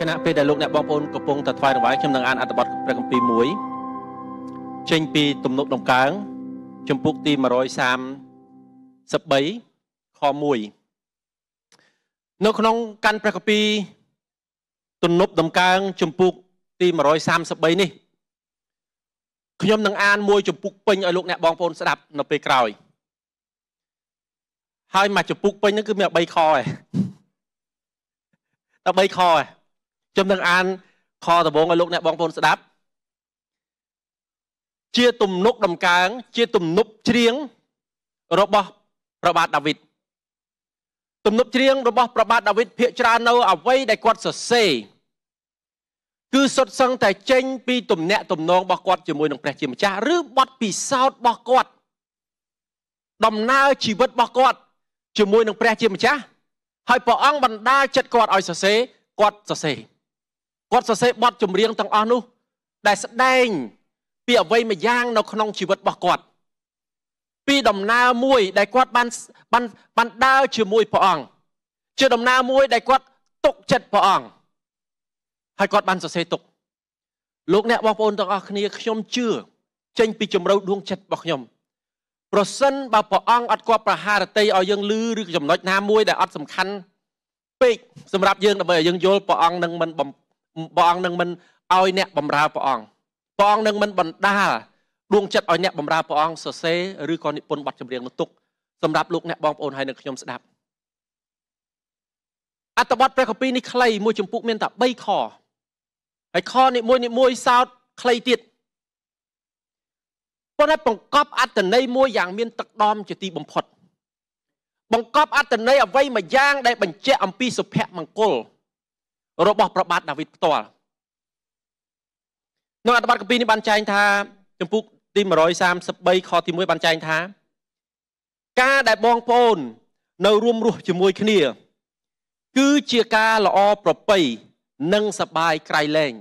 គណៈពេលដែលលោកអ្នកបងប្អូនកំពុងតែថ្វាយរង្វាយខ្ញុំនឹងអានអត្ថបទព្រះគម្ពីរមួយចេញពីទំនុកដំកើងជំពូកទី133ខ1នៅក្នុងកាន់ព្រះគម្ពីរទំនុកដំកើងជំពូកទី133នេះខ្ញុំនឹងអានមួយជំពូកពេញឲ្យលោកអ្នកបងប្អូនស្ដាប់នៅពេលក្រោយហើយមួយជំពូកពេញហ្នឹងគឺមាន3ខឯងតែ3ខឯងខ្ញុំនឹងអានខដំបូងឲ្យលោកអ្នកបងប្អូនស្ដាប់ជាទំនុកដំកើងជាទំនុកច្រៀងរបស់ប្របាទដាវីតទំនុកច្រៀងរបស់ប្របាទដាវីតភាកច្រើននៅអ្វីដែលគាត់សរសេរគឺសុទ្ធសឹងតែចេញពីទំនាក់ទំនងរបស់គាត់ជាមួយនឹងព្រះជាម្ចាស់ឬបទពិសោធន៍របស់គាត់ដំណើរជីវិតរបស់គាត់ជាមួយនឹងព្រះជាម្ចាស់ហើយព្រះអង្គបណ្ដាចិត្តគាត់ឲ្យសរសេរគាត់សរសេរគាត់សរសេរបទចម្រៀងទាំងអស់នោះដែលស្ដែងពីអ្វីមួយយ៉ាងនៅក្នុងជីវិតរបស់គាត់ពីដំណើរមួយ ដែលគាត់បានបានបានដើរជាមួយព្រះអង្គជាដំណើរមួយដែលគាត់ទុកចិត្តព្រះអង្គហើយគាត់បានសរសេរទុកលោកអ្នកបងប្អូនទាំងអស់គ្នាខ្ញុំជឿចេញ ពីជំរឿដួងចិត្តរបស់ខ្ញុំប្រសិនបើព្រះអង្គអត់គាត់ប្រហារតីឲ្យយើងលឺឬចំណុចណាមួយដែលអត់សំខាន់ពេកសម្រាប់យើងដើម្បីឲ្យយើងយល់ព្រះអង្គនឹងមិនបំព្រះអង្គនឹងមិនឲ្យអ្នកបម្រើព្រះអង្គព្រះអង្គនឹងមិនបណ្ដាលដួងចិត្តឲ្យអ្នកបម្រើព្រះអង្គសរសេរឬក៏និពន្ធបទចម្រៀងនោះទុក សម្រាប់លោកអ្នកបងប្អូនហើយនិងខ្ញុំស្ដាប់អត្ថបទព្រះគម្ពីរនេះខ្លីមួយចំពុកមានតែ3ខហើយខនីមួយនីមួយសោតខ្លីទៀតប៉ុន្តែបង្កប់អត្តន័យមួយយ៉ាងមានទឹកដមជាទីបំផុត បង្កប់អត្តន័យអ្វីមួយយ៉ាងដែលបញ្ជាក់អំពីសុភមង្គលរបស់ប្របាទដាវីតផ្ទាល់នៅអត្ថបទកពីនេះបានចែងថាចំពុកទី133ខទី1បានចែងថា ការដែលបងប្អូន នៅរួមរស់ជាមួយគ្នា គឺជាការល្អប្រពៃនិងសបាយក្រៃលែង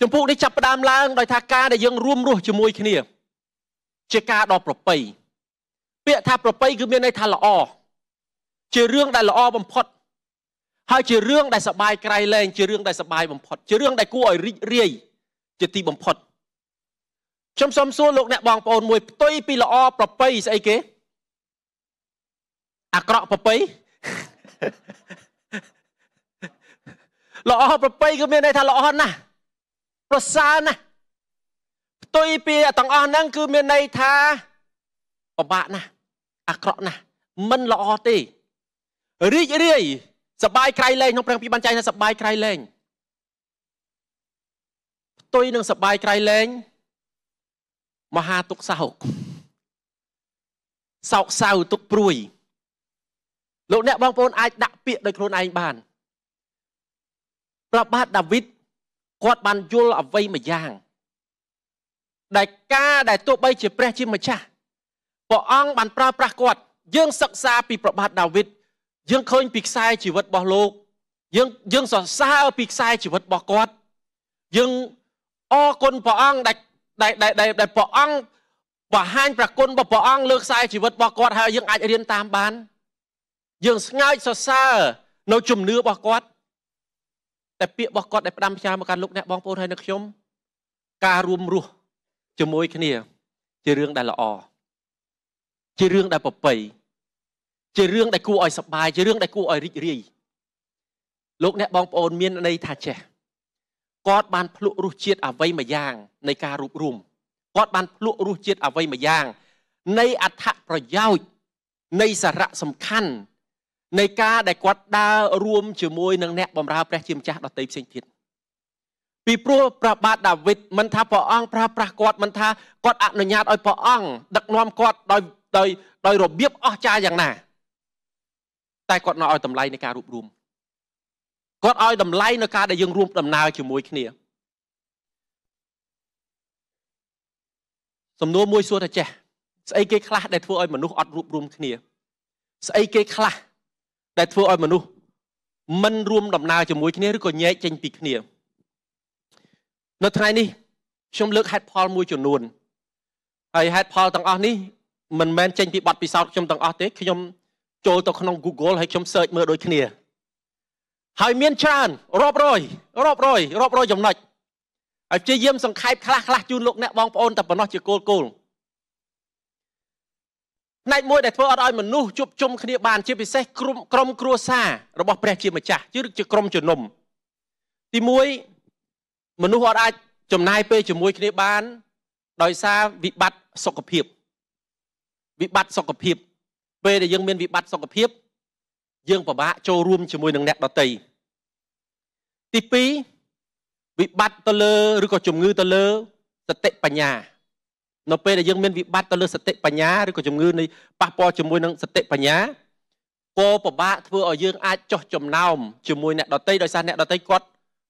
ចំពោះនេះចាប់ផ្ដើមឡើងដោយថាការដែលយើងរួមរស់ជាមួយគ្នា ជាការដ៏ប្រពៃពាក្យថាប្រពៃគឺមានន័យថាល្អជារឿងដែលល្អបំផុតហើយជារឿងដែលសបាយក្រៃលែងជារឿងដែលសបាយបំផុតជារឿងដែលគួរឲ្យរីករាយជាទីបំផុតខ្ញុំសូមសួរលោកអ្នកបងប្អូនមួយផ្ទុយពីល្អប្រពៃស្អីគេអាក្រក់ប្រពៃល្អប្រពៃគឺមានន័យថាល្អណាស់ប្រសើរណាស់ផ្ទុយពីទាំងអស់ហ្នឹងគឺមានន័យថាពិបាកណាស់អាក្រក់ណាស់មិនល្អទេរីករាយសបាយក្រៃលែងក្នុងព្រះគម្ពីរបានចែងថាសបាយក្រៃលែងផ្ទុយនឹងសបាយក្រៃលែងមហាទុក្ខសោកសោកសៅទុក្ខព្រួយលោកអ្នកបងប្អូនអាចដាក់ពាក្យដោយខ្លួនឯងបាន ប្របាទដាវីតគាត់បានយល់អ្វីមួយយ៉ាងដែលការដែលទោះបី ជា ព្រះជាម្ចាស់ព្រះអង្គបានប្រើប្រាស់គាត់ យើងសិក្សាពីប្របាទដាវីតយើងឃើញពីខ្សែជីវិតរបស់លោកយើងយើងសរសើរពីខ្សែជីវិតរបស់គាត់យើងអរគុណព្រះអង្គដែលដែលដែលដែលព្រះអង្គបង្ហាញព្រះគុណរបស់ព្រះអង្គលើខ្សែជីវិតរបស់គាត់ហើយយើងអាចរៀនតាមបាន យើងស្ងើចសរសើរនៅជំនឿរបស់គាត់តែពាក្យរបស់គាត់ដែលផ្ដាំផ្ញើមកកាន់លោកអ្នកបងប្អូនហើយនៅខ្ញុំការរួមរស់ជាមួយគ្នា ជារឿងដែលល្អជារឿងដែលប្រពៃជារឿងដែលគួរឲ្យសប្បាយជារឿងដែលគួរឲ្យរីករាយលោកអ្នកបងប្អូនមានន័យថាចេះគាត់បានភ្លក់រសជាតិអ្វីមួយយ៉ាងនៃការរួបរមគាត់បានភ្លក់រសជាតិអ្វីមួយយ៉ាង នៃអត្ថប្រយោជន៍នៃសារៈសំខាន់នៃការដែលគាត់ដើររួមជាមួយនឹងអ្នកបម្រើព្រះជាម្ចាស់ដតីផ្សេងទៀតពីព្រោះព្រះបាទដាវីតមិនថាព្រះអង្គប្រើប្រាស់គាត់មិនថាគាត់អនុញ្ញាតឲ្យព្រះអង្គដឹកនាំគាត់ដោយដោយដោយរបៀបអស្ចារ្យយ៉ាងណាតែគាត់មកឲ្យតម្លៃនៃការរួបរวมគាត់ឲ្យតម្លៃនៅការដែលយើង រួម ដំណើរជាមួយគ្នាសំណួរមួយសួរថាចេះស្អីគេខ្លះដែលធ្វើឲ្យមនុស្សអត់រួបរวมគ្នាស្អីគេខ្លះដែលធ្វើឲ្យមនុស្សមិនរួម ដំណើរជាមួយគ្នាឬក៏ញែកចេញពីគ្នានៅថ្ងៃនេះខ្ញុំលើកហេតុផលមួយចំនួនហើយហេតុផលទាំងអស់នេះមិនមែនចេញពីបទពិសោធន៍ខ្ញុំទាំងអស់ទេខ្ញុំចូលទៅក្នុង Google ហើយខ្ញុំ search មើលដូចគ្នាហើយមានច្រើនរាប់រយរាប់រយរាប់រយចំណុចហើយព្យាយាម សង្ខេបខ្លះខ្លះជូនលោកអ្នកបងប្អូនតែប៉ុណ្ណោះជាគោលគោលផ្នែកមួយដែលធ្វើអត់ឲ្យមនុស្សជួបជុំគ្នាបាន ជាពិសេសក្រុមក្រុមគ្រួសាររបស់ព្រះជាម្ចាស់គឺជាក្រុមជំនុំទី1មនុស្សអត់អាចចំណាយពេលជាមួយគ្នាបានដោយសារវិបត្តិសុខភាព វិបត្តិសុខភាពពេលដែលយើងមានវិបត្តិសុខភាពយើងពិបាកចូលរួមជាមួយនឹងអ្នកដទៃទី2វិបត្តិទៅលើឬក៏ជំងឺទៅលើសតិបញ្ញានៅពេលដែលយើងមានវិបត្តិទៅលើសតិបញ្ញាឬក៏ជំងឺនៃប៉ះពាល់ជាមួយនឹងសតិបញ្ញាក៏ពិបាកធ្វើឲ្យយើងអាចចោះចំណោមជាមួយអ្នកដទៃដោយសារអ្នកដទៃគាត់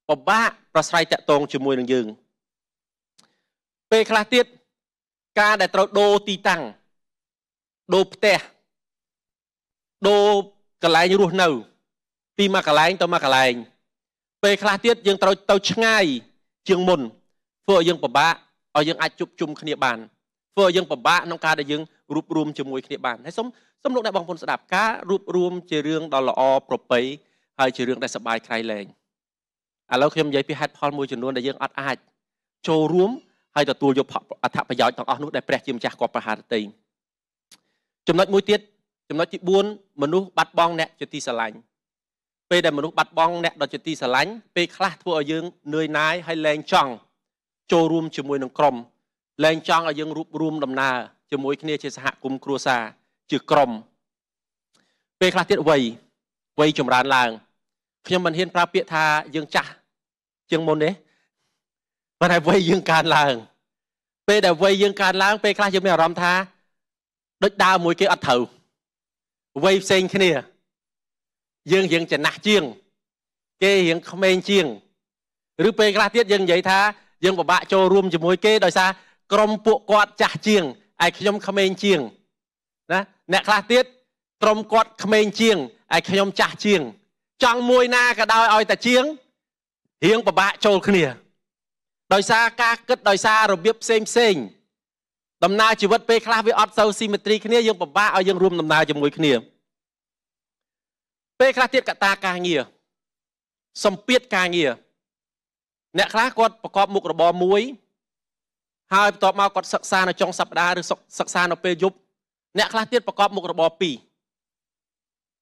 ពិបាកប្រស្រ័យតាក់ទងជាមួយនឹងយើងពេលខ្លះទៀតការដែលត្រូវដូរទីតាំងដូរផ្ទះដូរកន្លែងរស់នៅពីមួយកន្លែងទៅមួយកន្លែង ពេលខ្លះទៀតយើងត្រូវទៅឆ្ងាយជាងមុនធ្វើឲ្យយើងពិបាកឲ្យយើងអាចជួបជុំគ្នាបានធ្វើឲ្យយើងពិបាកក្នុងការដែលយើងរួបរวมជាមួយគ្នាបានហើយសូមសូមលោកអ្នកបងប្អូនស្ដាប់ការរួបរวมជារឿងដ៏ល្អប្រពៃហើយជារឿងដែលសប្បាយក្រៃលែងឥឡូវខ្ញុំនិយាយពីហេតុផលមួយចំនួនដែលយើងអត់អាចចូលរួម ហើយទទួលយកអត្ថប្រយោជន៍ទាំងអស់នោះដែលព្រះជាម្ចាស់គាត់ប្រហារតីចំណុចមួយទៀតចំណុចទី4មនុស្សបាត់បង់អ្នកជាទីស្រឡាញ់ពេលដែលមនុស្សបាត់បង់អ្នកដ៏ជាទីស្រឡាញ់ពេលខ្លះធ្វើឲ្យយើងនឿយណាយហើយលែងចង់ចូលរួមជាមួយនឹងក្រុមលែងចង់ឲ្យយើងរួបរួមដំណើរជាមួយគ្នា ជាសហគមន៍គ្រួសារជាក្រុមពេលខ្លះទៀតវ័យវ័យចម្រើនឡើង ខ្ញុំមិនហ៊ានប្រើពាក្យថាយើងចាស់ជាងមុនទេប៉ុន្តែវ័យយើងកើនឡើង ពេលដែលវ័យយើងកើនឡើង ពេលខ្លះយើងមានអារម្មណ៍ថាដូចដើរមួយគេអត់ត្រូវវ័យផ្សេងគ្នា យើងរៀងចំណាស់ជាង គេរៀងក្មេងជាងឬពេលខ្លះទៀតយើងនិយាយថាយើងពិបាក ចូលរួមជាមួយគេដោយសារក្រុមពួកគាត់ចាស់ជាងឯខ្ញុំក្មេងជាងណាអ្នកខ្លះទៀតក្រុមគាត់ក្មេងជាងឯខ្ញុំចាស់ជាង ចង់មួយណាក៏ដោយឲ្យតែជាងរៀងពិបាកចូលគ្នាដោយសារការគិតដោយសាររបៀបផ្សេងផ្សេងដំណើរជីវិតពេលខ្លះវាអត់សូវស៊ីមេត្រីគ្នាយើងពិបាកឲ្យយើងរួមដំណើរជាមួយគ្នាពេលខ្លះទៀតកត្តាការងារសម្ពាធការងារអ្នកខ្លះគាត់ប្រកបមុខរបរមួយហើយបន្ទាប់មកគាត់សិក្សានៅចុងសប្តាហ៍ឬសិក្សានៅពេលយប់អ្នកខ្លះទៀតប្រកបមុខរបរពីរ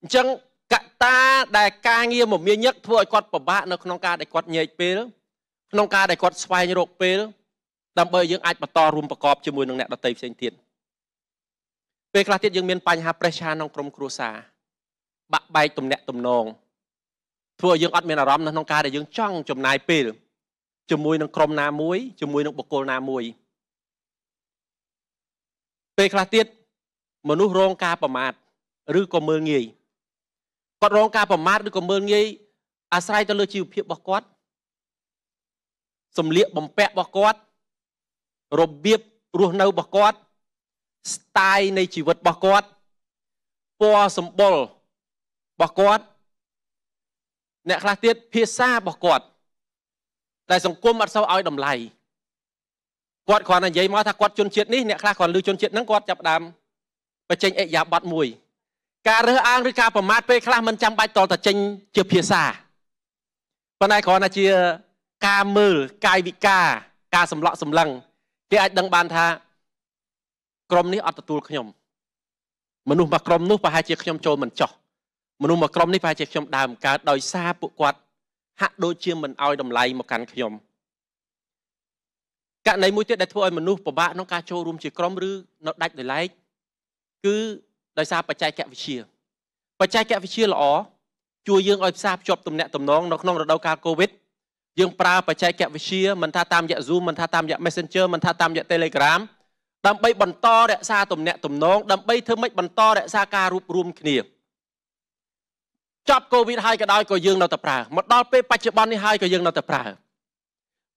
អញ្ចឹងកតាដែលការងារមមាញឹកធ្វើឲ្យគាត់ពិបាកនៅក្នុងការដែលគាត់ញែកពេលក្នុងការដែលគាត់ស្វែងរកពេលដើម្បីយើងអាចបន្តរួមប្រកបជាមួយនឹងអ្នកដទៃផ្សេងទៀតពេលខ្លះទៀតយើងមានបញ្ហាប្រេះឆាក្នុងក្រុមគ្រួសារបាក់បែកទំនាក់ទំនងធ្វើឲ្យយើងអត់មានអារម្មណ៍នៅក្នុងការដែលយើង ចង់ចំណាយពេលជាមួយនឹងក្រុមណាមួយជាមួយនឹងបុគ្គលណាមួយពេលខ្លះទៀតមនុស្សរងការប្រមាថឬក៏មើលងាយគាត់រងការប្រមាថឬក៏មើលងាយអាស្រ័យទៅលើជីវភាពរបស់គាត់សម្លៀកបំពាក់របស់គាត់របៀបរស់នៅរបស់គាត់ style នៃជីវិតរបស់គាត់ពណ៌សម្បុររបស់គាត់អ្នកខ្លះទៀតភាសារបស់គាត់តែសង្គមអត់សូវឲ្យតម្លៃគាត់គ្រាន់តែនិយាយមកថាគាត់ជនជាតិនេះអ្នកខ្លះគ្រាន់ឮជនជាតិហ្នឹងគាត់ចាប់ដើមបញ្ចេញអិយាប័ត្រមួយ ការរើសអើងឬការប្រមាថពេលខ្លះមិនចាំបាច់តលតែចេញជាភាសាប៉ុន្តែគ្រាន់តែជាការមើលកាយវិការ ការសម្លក់សម្លឹងគេអាចដឹងបានថាក្រុមនេះអត់ទទួលខ្ញុំ មនុស្សមួយក្រុមនោះប្រហែលជាខ្ញុំចូលមិនចោះមនុស្សមួយក្រុមនេះប្រហែលជាខ្ញុំដើមកើតដោយសារពួកគាត់ហាក់ដូចជាមិនអោយតម្លៃមកកាន់ខ្ញុំករណីមួយទៀតដែលធ្វើឲ្យមនុស្សពិបាកក្នុងការចូលរួមជាក្រុមឬនៅដាច់ដោយឡែកគឺដោយសារបច្ចេកវិទ្យាបច្ចេកវិទ្យាល្អជួយយើងឲ្យផ្សារភ្ជាប់ទំនាក់ទំនងនៅក្នុងរដូវកាលកូវីដយើងប្រើបច្ចេកវិទ្យាមិនថាតាមរយៈ Zoom មិនថាតាមរយៈ Messenger មិនថាតាមរយៈ Telegram ដើម្បីបន្តរក្សាទំនាក់ទំនង ដើម្បីធ្វើម៉េចបន្តរក្សាការរួបរวมគ្នាចប់ COVID ហើយក៏ដោយក៏យើងនៅតែប្រើមកដល់ពេលបច្ចុប្បន្ននេះហើយក៏យើងនៅតែប្រើ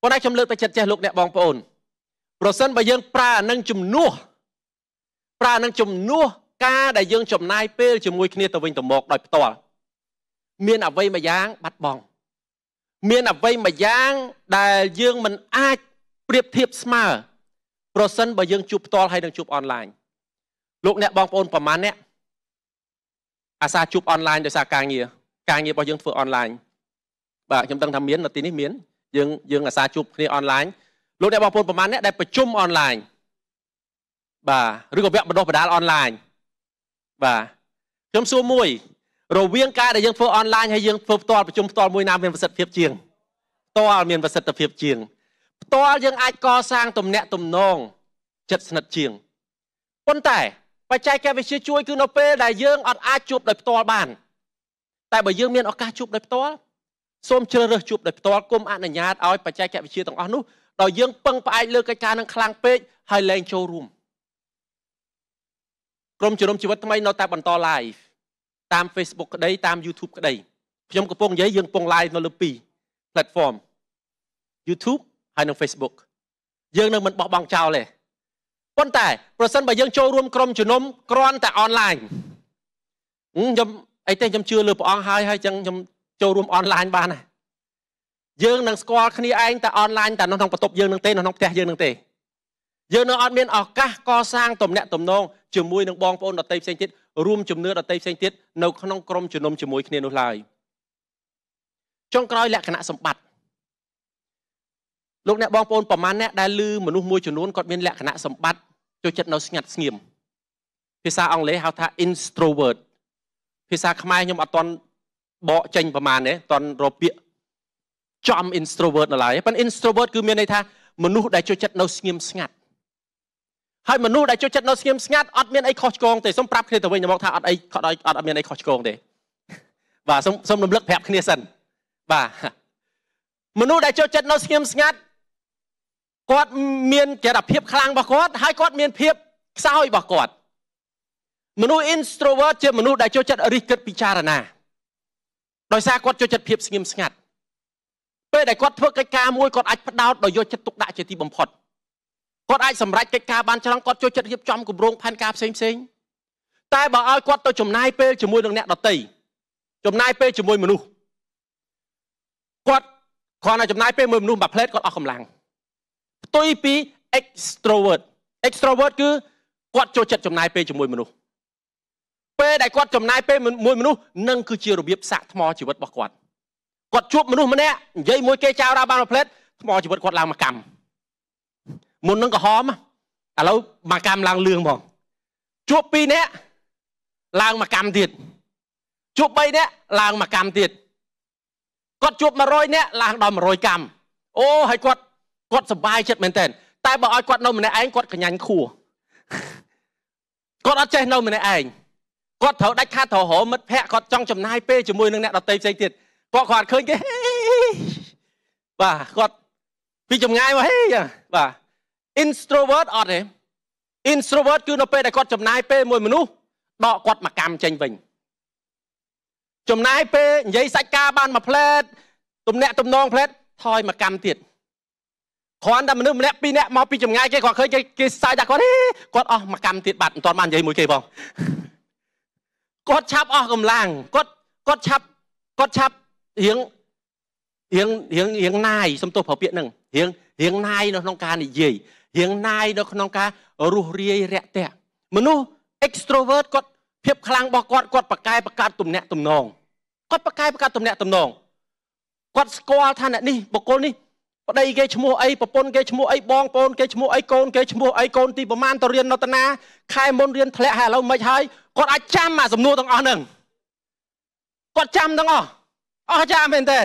ប៉ុន្តែខ្ញុំលើកទៅចិត្តចេះលោកអ្នកបងប្អូនប្រសិនបើយើង ប្រើនឹងជំនួសប្រើនឹងជំនួសការដែលយើងចំណាយពេលជាមួយ គ្នាទៅវិញទៅមកដោយផ្ទាល់មាន អ្វីមួយយ៉ាង បាត់បង់មានអ្វីមួយយ៉ាងដែលយើងមិនអាចប្រៀបធៀបស្មើប្រសិនបើយើងជួបផ្ទាល់ហើយនឹងជួបអនឡាញលោកអ្នកបងប្អូនប្រមាណអ្នកអាសាជួបអនឡាញដោយសារការងារការងាររបស់យើងធ្វើអនឡាញបាទខ្ញុំដឹងថាមាននៅទីនេះមាន យើងយើងអាសាជួបគ្នាអនឡាញលោកអ្នកបងប្អូនប្រមាណអ្នកដែលប្រជុំអនឡាញបាទឬក៏វគ្គបណ្ដុះបណ្ដាលអនឡាញបាទខ្ញុំសួរមួយរវាងការដែលយើងធ្វើអនឡាញហើយយើងធ្វើផ្ទាល់ប្រជុំផ្ទាល់មួយណាមានប្រសិទ្ធភាពជាងផ្ទាល់មានប្រសិទ្ធភាពជាងផ្ទាល់យើងអាចកសាងទំនាក់ទំនងចិត្តស្និទ្ធជាងប៉ុន្តែបច្ចេកវិទ្យាជួយគឺនៅពេលដែលយើងអត់អាចជួបដោយផ្ទាល់បានតែបើយើងមានឱកាសជួបដោយផ្ទាល់សូមជ្រើសរើសជួបដោយផ្ទាល់គុំអនុញ្ញាតឲ្យបច្ចេកវិទ្យាទាំងអស់នោះដោយយើងពឹងផ្អែកលើកិច្ចការនឹងខ្លាំងពេកហើយលែងចូលរួមក្រុមជំនុំជីវិតថ្មីនៅតែបន្ត live តាម Facebook ក្តីតាម YouTube ក្តីខ្ញុំកំពុងនិយាយយើងកំពុង live នៅលើពីរ platform YouTube ហើយនិង Facebook យើងនឹងមិនបោះបង់ចោលទេប៉ុន្តែ ប្រសិនបើយើងចូលរួមក្រុមជំនុំគ្រាន់តែ online ខ្ញុំអីទេខ្ញុំជឿលើព្រះអង្គហើយហើយចឹងខ្ញុំចូលរួម online បានណាយើងនឹងស្គាល់គ្នាឯងតែ online តែនៅក្នុងបន្ទប់យើងនឹងទេនៅក្នុងផ្ទះយើងនឹងទេយើងនៅអត់មានឱកាសកសាងទំនាក់ទំនងជាមួយនឹងបងប្អូនដទៃផ្សេងទៀតរួមជំនឿដទៃផ្សេងទៀតនៅក្នុងក្រុមជំនុំជាមួយគ្នានោះឡើយចុងក្រោយលក្ខណៈសម្បត្តិលោកអ្នកបងប្អូនប្រមាណអ្នកដែលឮមនុស្សមួយចំនួនគាត់មានលក្ខណៈសម្បត្តិចូលចិត្តនៅស្ងាត់ស្ងៀមភាសាអង់គ្លេសហៅថា introvert ភាសាខ្មែរខ្ញុំអត់ទាន់បកចេញប្រមាណទេអត់រពាកចំ introvert នៅឡើយប៉ុន្តែ introvert គឺមានន័យថាមនុស្សដែលចូលចិត្តនៅស្ងៀមស្ងាត់ហើយមនុស្សដែលចូលចិត្តនៅស្ងៀមស្ងាត់អត់មានអីខុសឆ្គងទេសូមប្រាប់គ្នាទៅវិញទៅមកថាអត់អីខុសដោយអត់មានអីខុសឆ្គងទេបាទសូមសូមរំលឹកប្រាប់គ្នាសិនបាទមនុស្សដែលចូលចិត្តនៅស្ងៀមស្ងាត់គាត់មានចរិតភាពខ្លាំងរបស់គាត់ហើយគាត់មានភាពខ្សោយរបស់គាត់មនុស្ស introvert ជាមនុស្សដែលចូលចិត្តរិះគិតពិចារណាដោយសារគាត់ចូលចិត្តភាពស្ងៀមស្ងាត់ពេលដែលគាត់ធ្វើកិច្ចការមួយគាត់អាចផ្ដោតដោយយកចិត្តទុកដាក់ជាទីបំផុតគាត់អាចសម្រេចកិច្ចការបានច្រើនគាត់ចូលចិត្តរៀបចំគម្រោងផែនការផ្សេងផ្សេងតែបើឲ្យគាត់ទៅចំណាយពេលជាមួយនឹងអ្នកដតីចំណាយពេលជាមួយមនុស្សគាត់គ្រាន់តែចំណាយពេលមើលមនុស្សមួយផ្លែតគាត់អស់កម្លាំងផ្ទុយពី extrovert extrovert គឺគាត់ចូលចិត្តចំណាយពេលជាមួយមនុស្សពេលដែលគាត់ចំណាយពេលមួយមនុស្សនឹងគឺជារបៀបសាក់ថ្មជីវិតរបស់គាត់គាត់ជួបមនុស្សម្នាក់និយាយមួយគេចោលរ៉ាបានមួយផ្លែតថ្មជីវិតគាត់ឡើងមកកម្មមុននឹងក្រហមឥឡូវមកកម្មឡើងលឿងផងជួប2នាក់ឡើងមកកម្មទៀតជួប3នាក់ឡើងមកកម្មទៀតគាត់ជួប100នាក់ឡើងដល់100កម្មអូហើយគាត់គាត់សុបាយចិត្តមែនតើតែបើឲ្យគាត់នៅម្នាក់ឯងគាត់កញ្ញាញ់ខួរគាត់អត់ចេះនៅម្នាក់ឯងគាត់ត្រូវដាច់ខាតត្រូវរមិត្តភ័ក្ដិគាត់ចង់ចំណាយពេលជាមួយនឹងអ្នកដទៃផ្សេងទៀតគាត់គាត់ឃើញគេបាទគាត់ពីចម្ងាយមកហេបាទ introvert អត់ទេ introvert គឺនៅពេលដែលគាត់ចំណាយពេលមួយមនុស្សដកគាត់មកកម្មចេញវិញចំណាយពេលនិយាយសាច់ការបានមួយផ្លែតទំនាក់ទំនងផ្លែតថយមកកម្មទៀតគ្រាន់តែមនុស្សម្នាក់ពីរនាក់មកពីចម្ងាយគេគាត់ឃើញគេគេសាយដាក់គាត់ហេគាត់អស់មកកម្មទៀតបាត់មិនទាន់បាននិយាយមួយគេផងគាត់ឆាប់អស់កម្លាំងគាត់គាត់ឆាប់គាត់ឆាប់រៀងរៀងរៀងរៀងណាយសំទោសប្រើពាក្យហ្នឹងរៀងរៀងណាយនៅក្នុងការនិយាយរៀងណាយនៅក្នុងការរស់រាយរាក់ទាក់មនុស្ស extrovert គាត់ភាពខ្លាំងរបស់គាត់គាត់ប្រកែប្រកាសទំនាក់ទំនងគាត់ប្រកែប្រកាសទំនាក់ទំនងគាត់ស្គាល់ថាអ្នកនេះបុគ្គលនេះប្តីគេឈ្មោះអីប្រពន្ធគេឈ្មោះអីបងប្អូនគេឈ្មោះអីកូនគេឈ្មោះអីកូនទីប្រមាណទៅរៀននៅតាណាខែមុនរៀនធ្លាក់ហើយឥឡូវមិនហើយគាត់អាចចាំអាសំណួរទាំងអស់ហ្នឹងគាត់ចាំទាំងអស់អស់ចាំមែនតើ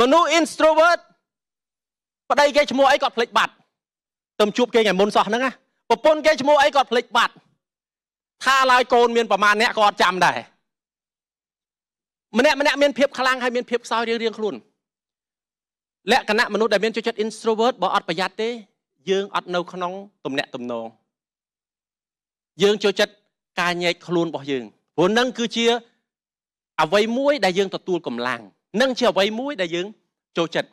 មនុស្ស introvert ប្តីគេឈ្មោះអីគាត់ភ្លេចបាត់ទៅជួបគេថ្ងៃមុនសោះហ្នឹងណាប្រពន្ធគេឈ្មោះអីគាត់ភ្លេចបាត់ថាឡើយកូនមានប្រមាណអ្នកក៏អត់ចាំដែរម្នាក់ម្នាក់មានភាពខ្លាំងហើយមានភាពខ្សោយរៀងរៀងខ្លួនលក្ខណៈមនុស្សដែលមានចិត្ត introvert បើអត់ប្រយ័ត្នទេយើងអត់នៅក្នុងទំនាក់ទំនងយើងចូលចិត្តការញែកខ្លួនរបស់យើងព្រោះនឹងគឺជាអ្វីមួយដែលយើងទទួលកម្លាំងនឹងជាអ្វីមួយដែលយើងចូលចិត្ត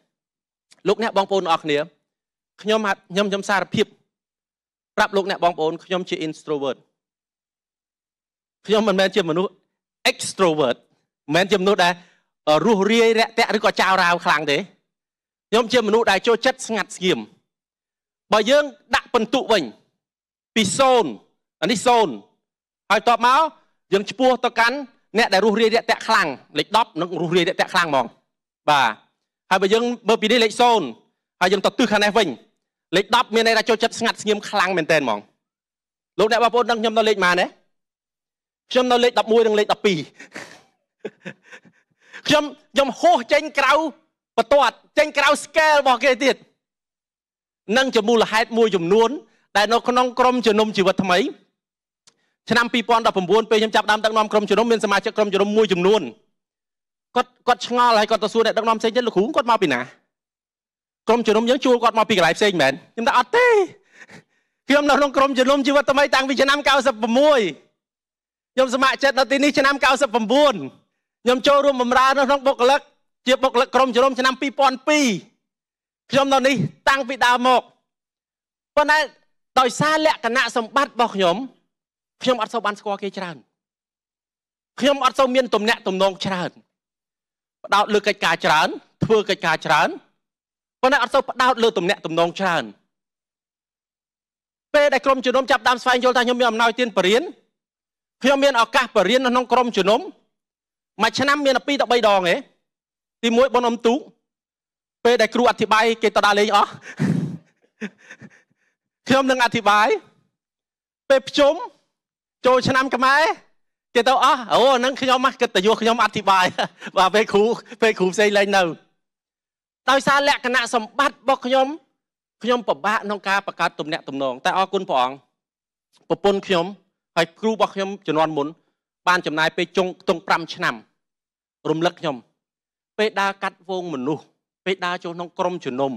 លោកអ្នកបងប្អូនទាំងអស់គ្នាខ្ញុំខ្ញុំខ្ញុំសារភាពប្រាប់លោកអ្នកបងប្អូនខ្ញុំជា introvert ខ្ញុំមិនមែនជាមនុស្ស extrovert មិនមែនជាមនុស្សដែលរស់រាយរាក់ទាក់ឬក៏ចោររាវខ្លាំងទេខ្ញុំជាមនុស្សដែលចូលចិត្តស្ងាត់ស្ងៀមបើយើងដាក់ពិន្ទុវិញពី0អានេះ0ហើយតបមកយើងឈ្មោះទៅកាន់អ្នកដែលរស់រាយរាក់ទាក់ខ្លាំងលេខ10នឹងរស់រាយរាក់ទាក់ខ្លាំងហ្មងបាទហើយបើយើងមើលពីនេះលេខ0ហើយយើងទៅទិសខាងនេះវិញលេខ10មានន័យថាចូលចិត្តស្ងាត់ស្ងៀមខ្លាំងមែនតើហ្មង លោកអ្នកបងប្អូនដឹងខ្ញុំនៅលេខម៉ានទេខ្ញុំនៅលេខ11និងលេខ12ខ្ញុំខ្ញុំហោះចេញក្រៅបន្ទាត់ចេញក្រៅ scale របស់គេទៀតនឹងជាមូលហេតុមួយចំនួនដែលនៅក្នុងក្រមជំនុំជីវិតថ្មីឆ្នាំ2019ពេលខ្ញុំចាប់ដើមដឹកនាំក្រុមជំនុំមានសមាជិកក្រុមជំនុំមួយចំនួនគាត់គាត់ឆ្ងល់ហើយគាត់ទៅសួរអ្នកដឹកនាំផ្សេងទៀតលោកគ្រូគាត់មកពីណាក្រុមជំនុំយើងជួលគាត់មកពីកន្លែងផ្សេងមែនខ្ញុំថាអត់ទេខ្ញុំនៅក្នុងក្រុមជំនុំជីវិតថ្មីតាំងពីឆ្នាំ96ខ្ញុំស្ម័គ្រចិត្តនៅទីនេះឆ្នាំ99ខ្ញុំចូលរួមបម្រើនៅក្នុងបុគ្គលិកជាបុគ្គលិកក្រុមជំនុំឆ្នាំ2002ខ្ញុំនៅនេះតាំងពីដើមមកប៉ុន្តែដោយសារលក្ខណៈសម្បត្តិរបស់ខ្ញុំខ្ញុំអត់សូវបានស្គាល់គេច្រើនខ្ញុំអត់សូវមានទំនាក់ទំនងច្រើនផ្ដោតលើកិច្ចការច្រើនធ្វើកិច្ចការច្រើនប៉ុន្តែអត់សូវផ្ដោតលើទំនាក់ទំនងច្រើនពេលដែលក្រុមជំនុំចាប់ដើមស្វែងយល់ថាខ្ញុំមានអំណោយទានបរិញ្ញខ្ញុំមានឱកាសបរិញ្ញនៅក្នុងក្រុមជំនុំមួយឆ្នាំមាន2ដល់3ដងឯងទី1បងអំទូកពេលដែលគ្រូអធិប្បាយគេតដាលេងអស់ខ្ញុំនឹងអធិប្បាយពេលភ្ជុំចូលឆ្នាំខ្មែរគេទៅអស់អូហ្នឹងខ្ញុំមកគិតតយោខ្ញុំអធិប្បាយបាទពេលគ្រូពេលគ្រូផ្សេងលែងនៅដោយសារលក្ខណៈសម្បត្តិរបស់ខ្ញុំខ្ញុំពិបាកក្នុងការបង្កើតទំនាក់ទំនងតែអរគុណព្រះអង្គប្រពន្ធខ្ញុំហើយគ្រូរបស់ខ្ញុំជំនាន់មុនបានចំណាយពេលចុងទង5ឆ្នាំរំលឹកខ្ញុំ ពេលដើរកាត់វងមនុស្សពេលដើរចូលក្នុងក្រុមជំនុំ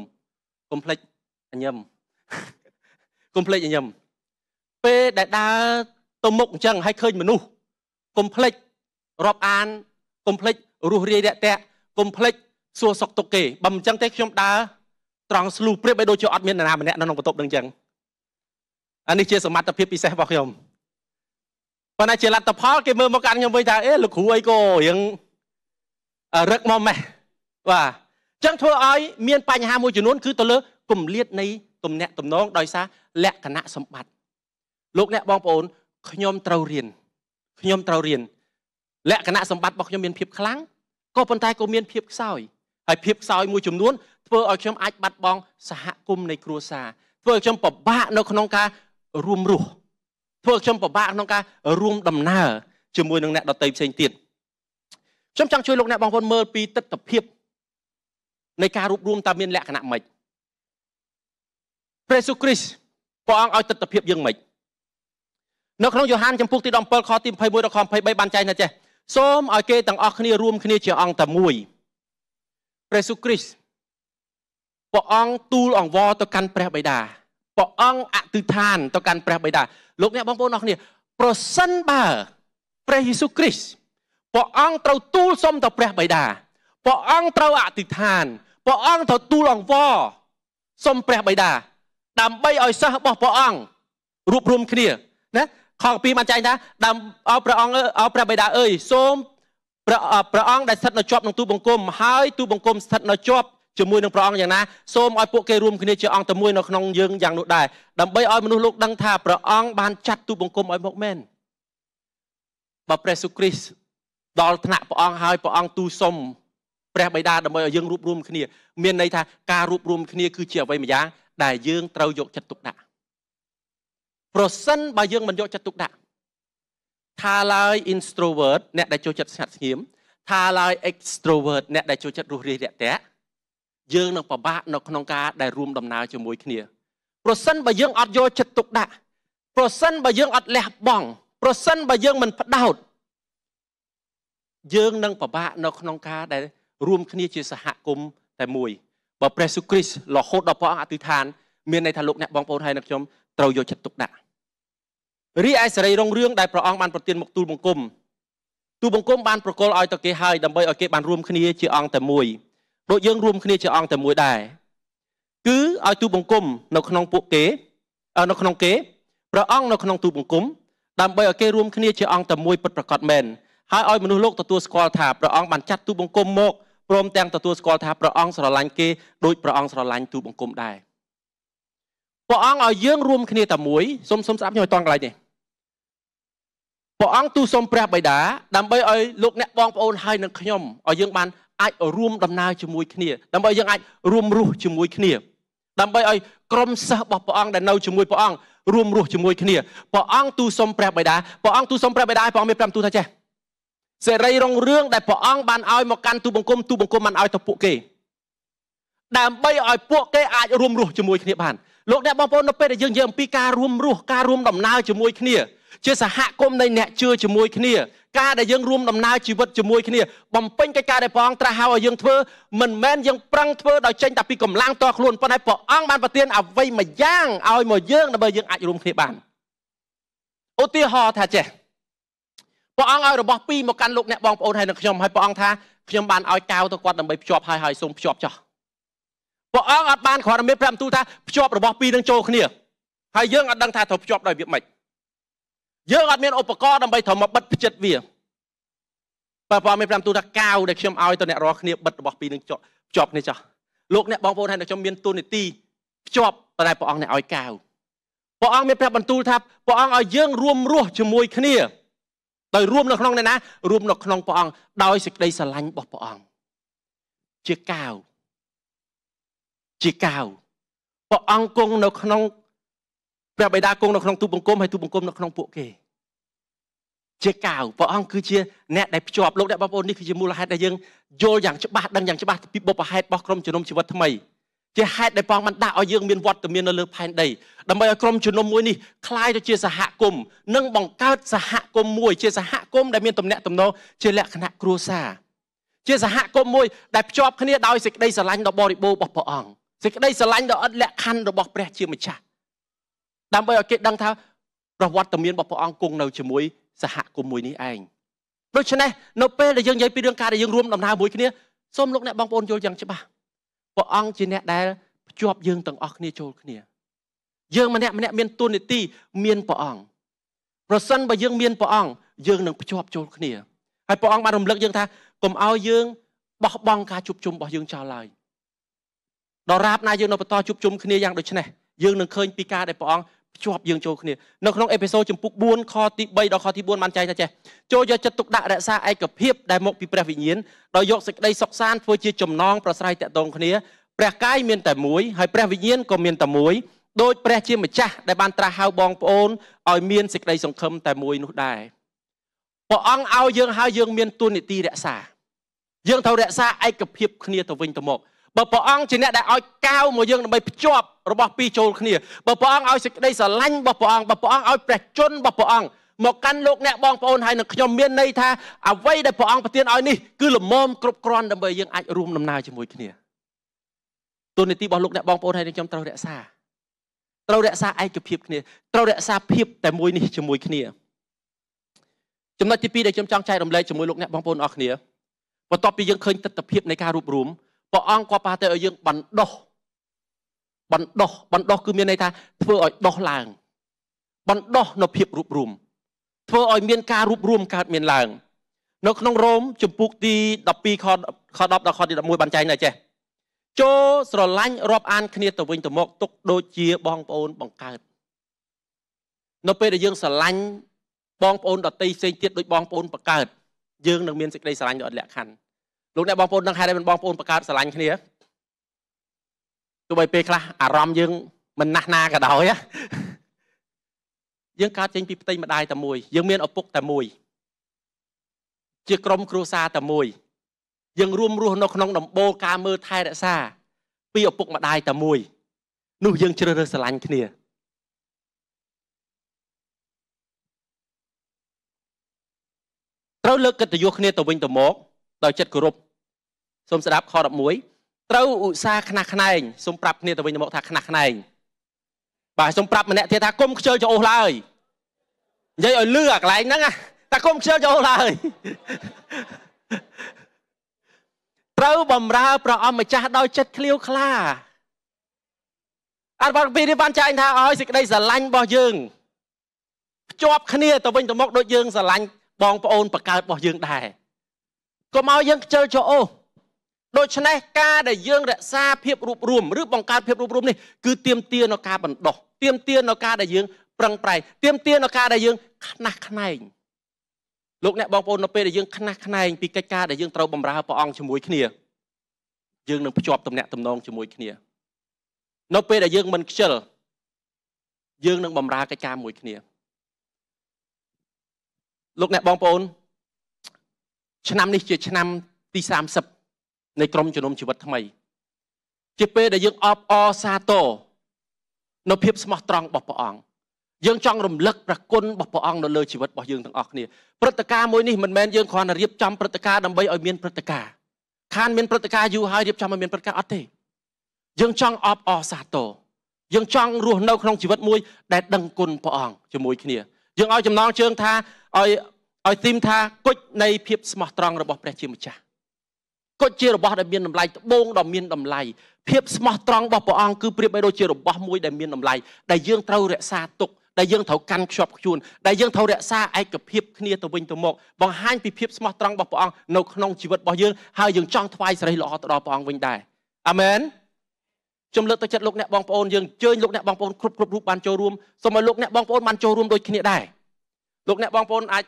កុំភ្លេចអញឹមកុំភ្លេចអញឹមពេលដែលដើរទៅមុខអញ្ចឹងហើយឃើញមនុស្សកុំភ្លេចរាប់អានកុំភ្លេចរស់រាយរាក់ទាក់កុំភ្លេចសួរសុខទុក្ខគេបើមិនចឹងទេខ្ញុំដើរត្រង់ស្លូព្រៀបឲ្យដូចជាអត់មាននរណាម្នាក់នៅក្នុងបន្ទប់នឹងចឹងអានេះជា សមត្ថភាពពិសេសរបស់ខ្ញុំប៉ុន្តែជាលទ្ធផលគេមើលមកកាន់ខ្ញុំវិញថាអេលោកគ្រូអីក៏រៀងរឹកមកម៉េះបាទចឹងធ្វើឲ្យមានបញ្ហាមួយចំនួនគឺទៅលើគម្លាតនៃទំនាក់ទំនងដោយសារលក្ខណៈសម្បត្តិលោកអ្នកបងប្អូនខ្ញុំត្រូវរៀនខ្ញុំត្រូវរៀនលក្ខណៈសម្បត្តិរបស់ខ្ញុំមានភាពខ្លាំងក៏ប៉ុន្តែក៏មានភាពខ្សោយហើយភាពខ្សោយមួយចំនួនធ្វើឲ្យខ្ញុំអាចបាត់បង់សហគមន៍នៃគ្រួសារធ្វើឲ្យខ្ញុំពិបាកនៅក្នុងការរួមរស់ធ្វើឲ្យខ្ញុំពិបាកក្នុងការរួមដំណើរជាមួយ នឹងអ្នកដតីផ្សេងទៀតខ្ញុំចង់ជួយលោកអ្នកបងប្អូនមើលពីទស្សនវិជ្ជានៃការរួបរวมតើមានលក្ខណៈម៉េចព្រះសុគ្រីស្ទព្រះអង្គឲ្យទស្សនវិជ្ជាយើងម៉េចនៅក្នុងយ៉ូហានចំពុកទី17ខទី21ដល់ខ23បានចែងថាចេះសូមឲ្យគេទាំងអស់គ្នារួមគ្នាជាអង្គតែមួយព្រះសុគ្រីស្ទព្រះអង្គទូលអង្វរទៅកាន់ព្រះបិតាព្រះអង្គអធិដ្ឋានទៅកាន់ព្រះបិតាលោកអ្នកបងប្អូនអរគ្នាប្រសិនបើព្រះយេស៊ូវគ្រីស្ទព្រះអង្គត្រូវទូលសុំទៅព្រះបិតាព្រះអង្គត្រូវអធិដ្ឋានព្រះអង្គត្រូវទូលអង្វរសុំព្រះបិតាដើម្បីឲ្យសិស្សរបស់ព្រះអង្គរួបរวมគ្នាណាខ7បានចែងថាដើម្បីអោព្រះអង្គអោព្រះបិតាអើយសូមព្រះព្រះអង្គដែលស្ថិតនៅជាប់នឹងទូបង្គំហើយទូបង្គំស្ថិតនៅជាប់ជាមួយនឹងព្រះអង្គយ៉ាងណាសូមឲ្យពួកគេរួមគ្នាជាអង្គតែមួយនៅក្នុងយើងយ៉ាងនោះដែរដើម្បីឲ្យមនុស្សលោកដឹងថាព្រះអង្គបានចាត់ទូបង្គំឲ្យមកមែនបើព្រះសុគ្រីស្ទដល់ថ្នាក់ព្រះអង្គហើយព្រះអង្គទូសុំព្រះបិតាដើម្បីឲ្យយើងរួបរวมគ្នា មានន័យថាការរួបរวมគ្នាគឺជាអ្វីម្យ៉ាងដែលយើងត្រូវយកចិត្តទុកដាក់ប្រសិនបើយើងមិនយកចិត្តទុកដាក់ថាឡើយ introvert អ្នកដែលចូលចិត្តស្ងាត់ស្ងៀមថាឡើយ extrovert អ្នកដែលចូលចិត្តរស់រាយរាក់ទាក់យើងនឹងពិបាកនៅក្នុងការដែលរួមដំណើរជាមួយគ្នាប្រសិនបើយើងអត់យកចិត្តទុកដាក់ប្រសិនបើយើងអត់លះបង់ប្រសិនបើយើងមិនផ្ដោតយើងនឹងពិបាកនៅក្នុងការដែលរួមគ្នាជាសហគមន៍តែមួយបើព្រះសុគ្រីស្ទរហូតដល់ព្រះអង្គអធិដ្ឋានមានន័យថាលោកអ្នកបងប្អូនហើយអ្នកខ្ញុំត្រូវយកចិត្តទុកដាក់រីឯសេរីរុងរឿងដែលព្រះអង្គបានប្រទានមកទូលបង្គំទូលបង្គំបានប្រកល់ឲ្យទៅគេហើយដើម្បីឲ្យគេបានរួមគ្នាជាអង្គតែមួយដូចយើងរួមគ្នាជាអង្គតែមួយដែរគឺឲ្យទូលបង្គំ នៅក្នុងពួកគេនៅក្នុងគេព្រះអង្គនៅក្នុងទូលបង្គំដើម្បីឲ្យគេរួមគ្នាជាអង្គតែមួយពិតប្រាកដមែនហើយឲ្យមនុស្សលោកទទួលស្គាល់ថាព្រះអង្គបានចាត់ទូលបង្គំមកព្រមទាំងទទួលស្គាល់ថាព្រះអង្គស្រឡាញ់គេដូចព្រះអង្គស្រឡាញ់ទូលបង្គំដែរព្រះអង្គឲ្យយើងរួមគ្នាតែមួយសូមសូមស្ដាប់ខ្ញុំឲ្យតន់កន្លែងនេះព្រះអង្គទូលសូមព្រះបិតាដើម្បីឲ្យលោកអ្នកបងប្អូនហើយនិងខ្ញុំឲ្យយើងបានអាចរួមដំណើរជាមួយគ្នា ដើម្បីយើងអាចរួមរស់ជាមួយគ្នាដើម្បីឲ្យក្រុមសិស្សរបស់ព្រះអង្គដែលនៅជាមួយព្រះអង្គរួមរស់ជាមួយគ្នាព្រះអង្គទូលសូមព្រះបិតាព្រះអង្គទូលសូមព្រះបិតាឲ្យព្រះអង្គមានប្រាំទូលថាចេះសេរីរងរឿងដែលព្រះអង្គបានឲ្យមកកាន់ទូបង្គំទូបង្គំបានឲ្យទៅពួកគេដើម្បីឲ្យពួកគេអាចរួមរស់ជាមួយគ្នាបានលោកអ្នកបងប្អូននៅពេលដែលយើងនិយាយអំពីការរួមរស់ការរួមដំណើរជាមួយគ្នាជាសហគមន៍នៃអ្នកជឿជាមួយគ្នា ការដែលយើងរួមដំណើរជីវិតជាមួយគ្នា បំពេញកិច្ចការដែលព្រះអង្គត្រាស់ហៅឲ្យយើងធ្វើមិនមែនយើងប្រឹងធ្វើដោយចេញតែពីកម្លាំងតខ្លួនប៉ុន្តែព្រះអង្គបានប្រទានអ្វីមួយយ៉ាងឲ្យមកយើងដើម្បីយើងអាចរួមគ្នាបានឧទាហរណ៍ថាចេះព្រះអង្គឲ្យរបស់ពីរមកកាន់លោកអ្នកបងប្អូនហើយនឹងខ្ញុំហើយព្រះអង្គថាខ្ញុំបានឲ្យកៅទៅគាត់ដើម្បីភ្ជាប់ហើយហើយសូមភ្ជាប់ចោះព្រះអង្គអត់បានគ្រាន់តែមានប្រាប់បន្ទូលថាភ្ជាប់របស់ពីរនឹងចូលគ្នាហើយយើងអត់ដឹងថាត្រូវភ្ជាប់ដោយរបៀបម៉េចយើងអត់មានឧបករណ៍ដើម្បីធ្វើមកបិទផ្ចិតវាបើបងមាន5ទូថាកាវដែលខ្ញុំឲ្យទៅអ្នករាល់គ្នាបិទរបស់ពីនឹងភ្ជាប់នេះចោះលោកអ្នកបងប្អូនហើយខ្ញុំមានទូនីតិភ្ជាប់ប៉ុន្តែព្រះអង្គអ្នកឲ្យកាវព្រះអង្គមានប្រាប់បន្ទូលថាព្រះអង្គឲ្យយើងរួមរស់ជាមួយគ្នាដោយរួមនៅក្នុងណារួមនៅក្នុងព្រះអង្គដោយសេចក្តីស្រឡាញ់របស់ព្រះអង្គជាកាវជាកាវព្រះអង្គគង់នៅក្នុងព្រះបិតាគង់នៅក្នុងទូបង្គំហើយទូបង្គំនៅក្នុងពួកគេជាកៅព្រះអង្គគឺជាអ្នកដែលភ្ជាប់លោកអ្នកបងប្អូននេះគឺជាមូលហេតុដែលយើងយល់យ៉ាងច្បាស់ដឹងយ៉ាងច្បាស់ពីបុព្វហេតុរបស់ក្រុមជំនុំជីវិតថ្មីជាហេតុដែលព្រះអង្គបានដាក់ឲ្យយើងមានវត្តមាននៅលើផែនដីដើម្បីឲ្យក្រុមជំនុំមួយនេះคล้ายទៅជា សហគមន៍និងបង្កើតសហគមន៍មួយជាសហគមន៍ដែលមានទំនាក់ទំនងជាលក្ខណៈគ្រួសារជាសហគមន៍មួយដែលភ្ជាប់គ្នាដោយសេចក្តីស្រឡាញ់ដ៏បរិបូរណ៍របស់ព្រះអង្គសេចក្តីស្រឡាញ់ដ៏អត់លក្ខខណ្ឌរបស់ព្រះជាម្ចាស់ដើម្បីឲ្យគេដឹងថាប្រវត្តិមានរបស់ព្រះអង្គគង់នៅជាមួយ សហគមន៍មួយនេះឯងដូច្នេះនៅពេលដែលយើងនិយាយពីរឿងការដែលយើងរួមដំណើរមួយគ្នាសូមលោកអ្នកបងប្អូនយល់យ៉ាងច្បាស់ព្រះអង្គជាអ្នកដែលភ្ជាប់យើងទាំងអស់គ្នាចូលគ្នាយើងម្នាក់ម្នាក់មានទួនាទីមានព្រះអង្គប្រសិនបើយើងមានព្រះអង្គយើងនឹងភ្ជាប់ចូលគ្នាហើយព្រះអង្គបានរំលឹកយើងថាកុំឲ្យយើងបោះបង់ការជួបជុំរបស់យើងចោលឡើយដល់រាបណាយើងនៅបន្តជួបជុំគ្នាយ៉ាងដូចនេះយើងនឹងឃើញពីការដែលព្រះអង្គភ្ជាប់យើងចូលគ្នានៅក្នុងអេពីសូតចំពុក4ខទី3ដល់ខទី4បានចែកថាចេះចូលយកចិត្តទុកដាក់រក្សាឯកភាពដែលមកពីព្រះវិញ្ញាណដោយយកសេចក្តីសុខសាន្តធ្វើជាចំណងប្រស្រ័យតាក់ទងគ្នាព្រះកាយមានតែមួយហើយព្រះវិញ្ញាណក៏មានតែមួយដោយព្រះជាម្ចាស់ដែលបានត្រាស់ហៅបងប្អូនឲ្យ មានសេចក្តីសង្ឃឹមតែមួយនោះដែរព្រះអង្គឲ្យយើងហើយយើង មានទួនាទីរក្សាយើងត្រូវរក្សាឯកភាពគ្នាទៅវិញទៅមកបើព្រះអង្គជាអ្នកដែលឲ្យកៅមកយើងដើម្បីភ្ជាប់របស់ពីរចូលគ្នាបើព្រះអង្គឲ្យសេចក្តីស្រឡាញ់របស់ព្រះអង្គបើព្រះអង្គឲ្យព្រះជន្មរបស់ព្រះអង្គមកកាន់លោកអ្នកបងប្អូនហើយនឹងខ្ញុំមានន័យថាអ្វីដែលព្រះអង្គប្រទានឲ្យនេះគឺលមមគ្រប់គ្រាន់ដើម្បីយើងអាចរួមដំណើរជាមួយគ្នាទូនីតិរបស់លោកអ្នកបងប្អូនហើយនឹងខ្ញុំត្រូវរក្សាត្រូវរក្សាឯកភាពគ្នាត្រូវរក្សាភាពតែមួយនេះជាមួយគ្នាចំណុចទី2ដែលខ្ញុំចង់ចែករំលែកជាមួយលោកអ្នកបងប្អូនអរគ្នាបន្ទាប់ពីយើងឃើញទស្សនវិជ្ជានៃការរួបរวมព្រះអង្គគាត់ប្រហាទៅឲ្យយើងបណ្ដោះបណ្ដោះបណ្ដោះគឺមានន័យថាធ្វើឲ្យដោះឡើងបណ្ដោះនៅភាពរួបរមធ្វើឲ្យមានការរួបរមកើតមានឡើង នៅក្នុងរ៉ូមជំពូកទី12ខខ10ដល់ខទី11បានចែងដែរចេះចូលស្រឡាញ់រាប់អានគ្នាទៅវិញទៅមក ទុកដូចជាបងប្អូនបង្កើតនៅពេលដែលយើងស្រឡាញ់បងប្អូនដតីផ្សេងទៀតដូចបងប្អូនបង្កើតយើងនឹងមានសេចក្តីស្រឡាញ់ដ៏អត់លក្ខខណ្ឌលោកអ្នកបងប្អូនដឹងហើយដែរបងប្អូនបង្កើតស្រឡាញ់គ្នាទោះបីពេលខ្លះ អារម្មណ៍យើងមិនណាស់ណាក៏ដោយយើងកើតចេញពីផ្ទៃម្ដាយតែមួយ យើងមានឪពុកតែមួយជាក្រុម គ្រួសារតែមួយយើងរួមរស់នៅក្នុង ដំបូលការមើលថែរក្សាពីឪពុកម្ដាយតែមួយនោះយើងជ្រើសរើសស្រឡាញ់គ្នាត្រូវលើកកិត្តិយសគ្នាទៅវិញទៅមកដោយចិត្តគោរពសូមស្ដាប់ខ11ត្រូវឧស្សាហ៍ខ្នះខ្នែងសូមប្រាប់គ្នាទៅវិញទៅមកថាខ្នះខ្នែងបាទសូមប្រាប់ម្នាក់ទៀតថាគុំខ្ជិលច្អូសឡើយនិយាយឲ្យលឺអាកន្លែងហ្នឹងតែគុំខ្ជិលច្អូសឡើយត្រូវបំរើព្រះអង្គម្ចាស់ដោយចិត្តឃ្លាវខ្លាអត្ថបទពីនេះបានចែងថាឲ្យសេចក្តីស្រឡាញ់របស់យើងភ្ជាប់គ្នាទៅវិញទៅមកដូចយើងស្រឡាញ់បងប្អូនបង្កើតរបស់យើងដែរកុំឲ្យយើងខ្ជិលច្រអូសដូច្នេះការដែលយើងរក្សាភាពរួបរួមឬបង្កើតភាពរួបរួមនេះគឺទៀមទានៅការបណ្ដោះទៀមទានៅការដែលយើង ប្រឹងប្រែងទៀមទានៅការដែលយើង ខ្នះខ្នែងលោកអ្នកបងប្អូននៅពេលដែលយើងខ្នះខ្នែងពីកិច្ចការដែលយើងត្រូវបម្រើព្រះអង្គជាមួយគ្នាយើងនឹងភ្ជាប់ទំនាក់ទំនងជាមួយគ្នានៅពេលដែលយើងមិនខ្ជិលយើងនឹងបម្រើកិច្ចការមួយគ្នាលោកអ្នកបងប្អូនឆ្នាំនេះជាឆ្នាំទី30នៃក្រមជំនុំជីវិតថ្មីជាពេលដែលយើងអបអរសាទរនៅភាពស្មោះត្រង់របស់ព្រះអង្គយើងចង់រំលឹកព្រះគុណរបស់ព្រះអង្គនៅលើជីវិតរបស់យើងទាំងអស់គ្នាព្រឹត្តិការណ៍មួយនេះមិនមែនយើងគ្រាន់តែរៀបចំព្រឹត្តិការណ៍ដើម្បីឲ្យមានព្រឹត្តិការណ៍ខានមានព្រឹត្តិការណ៍យូរហើយរៀបចំឲ្យមានព្រឹត្តិការណ៍អត់ទេយើងចង់អបអរសាទរយើងចង់រស់នៅក្នុងជីវិតមួយ ដែលដឹងគុណព្រះអង្គជាមួយគ្នាយើងឲ្យចំណងជើងថាឲ្យឲ្យទីមថាគុជនៃភាព ស្មោះត្រង់របស់ព្រះជាម្ចាស់គាត់ជារបស់ដែលមានតម្លៃត្បូងដ៏មានតម្លៃភាពស្មោះត្រង់របស់ព្រះអង្គគឺប្រៀបបីដូចជារបស់មួយដែលមានតម្លៃដែលយើងត្រូវរក្សាទុកដែលយើងត្រូវកាន់ខ្ជាប់ខ្ជួនដែលយើងត្រូវរក្សាឯកភាពគ្នាទៅវិញទៅមកបង្ហាញពីភាពស្មោះត្រង់របស់ព្រះអង្គនៅក្នុងជីវិតរបស់យើងហើយយើងចង់ថ្វាយសេរីល្អទៅដល់ព្រះអង្គវិញដែរអាមែនខ្ញុំលើកទឹកចិត្តលោកអ្នកបងប្អូនយើងអញ្ជើញលោកអ្នកបងប្អូនគ្រប់គ្រប់រូបបានចូលរួមសូមឲ្យលោកអ្នកបងប្អូនបានចូលរួមដូចគ្នាដែរលោកអ្នកបងប្អូនអាច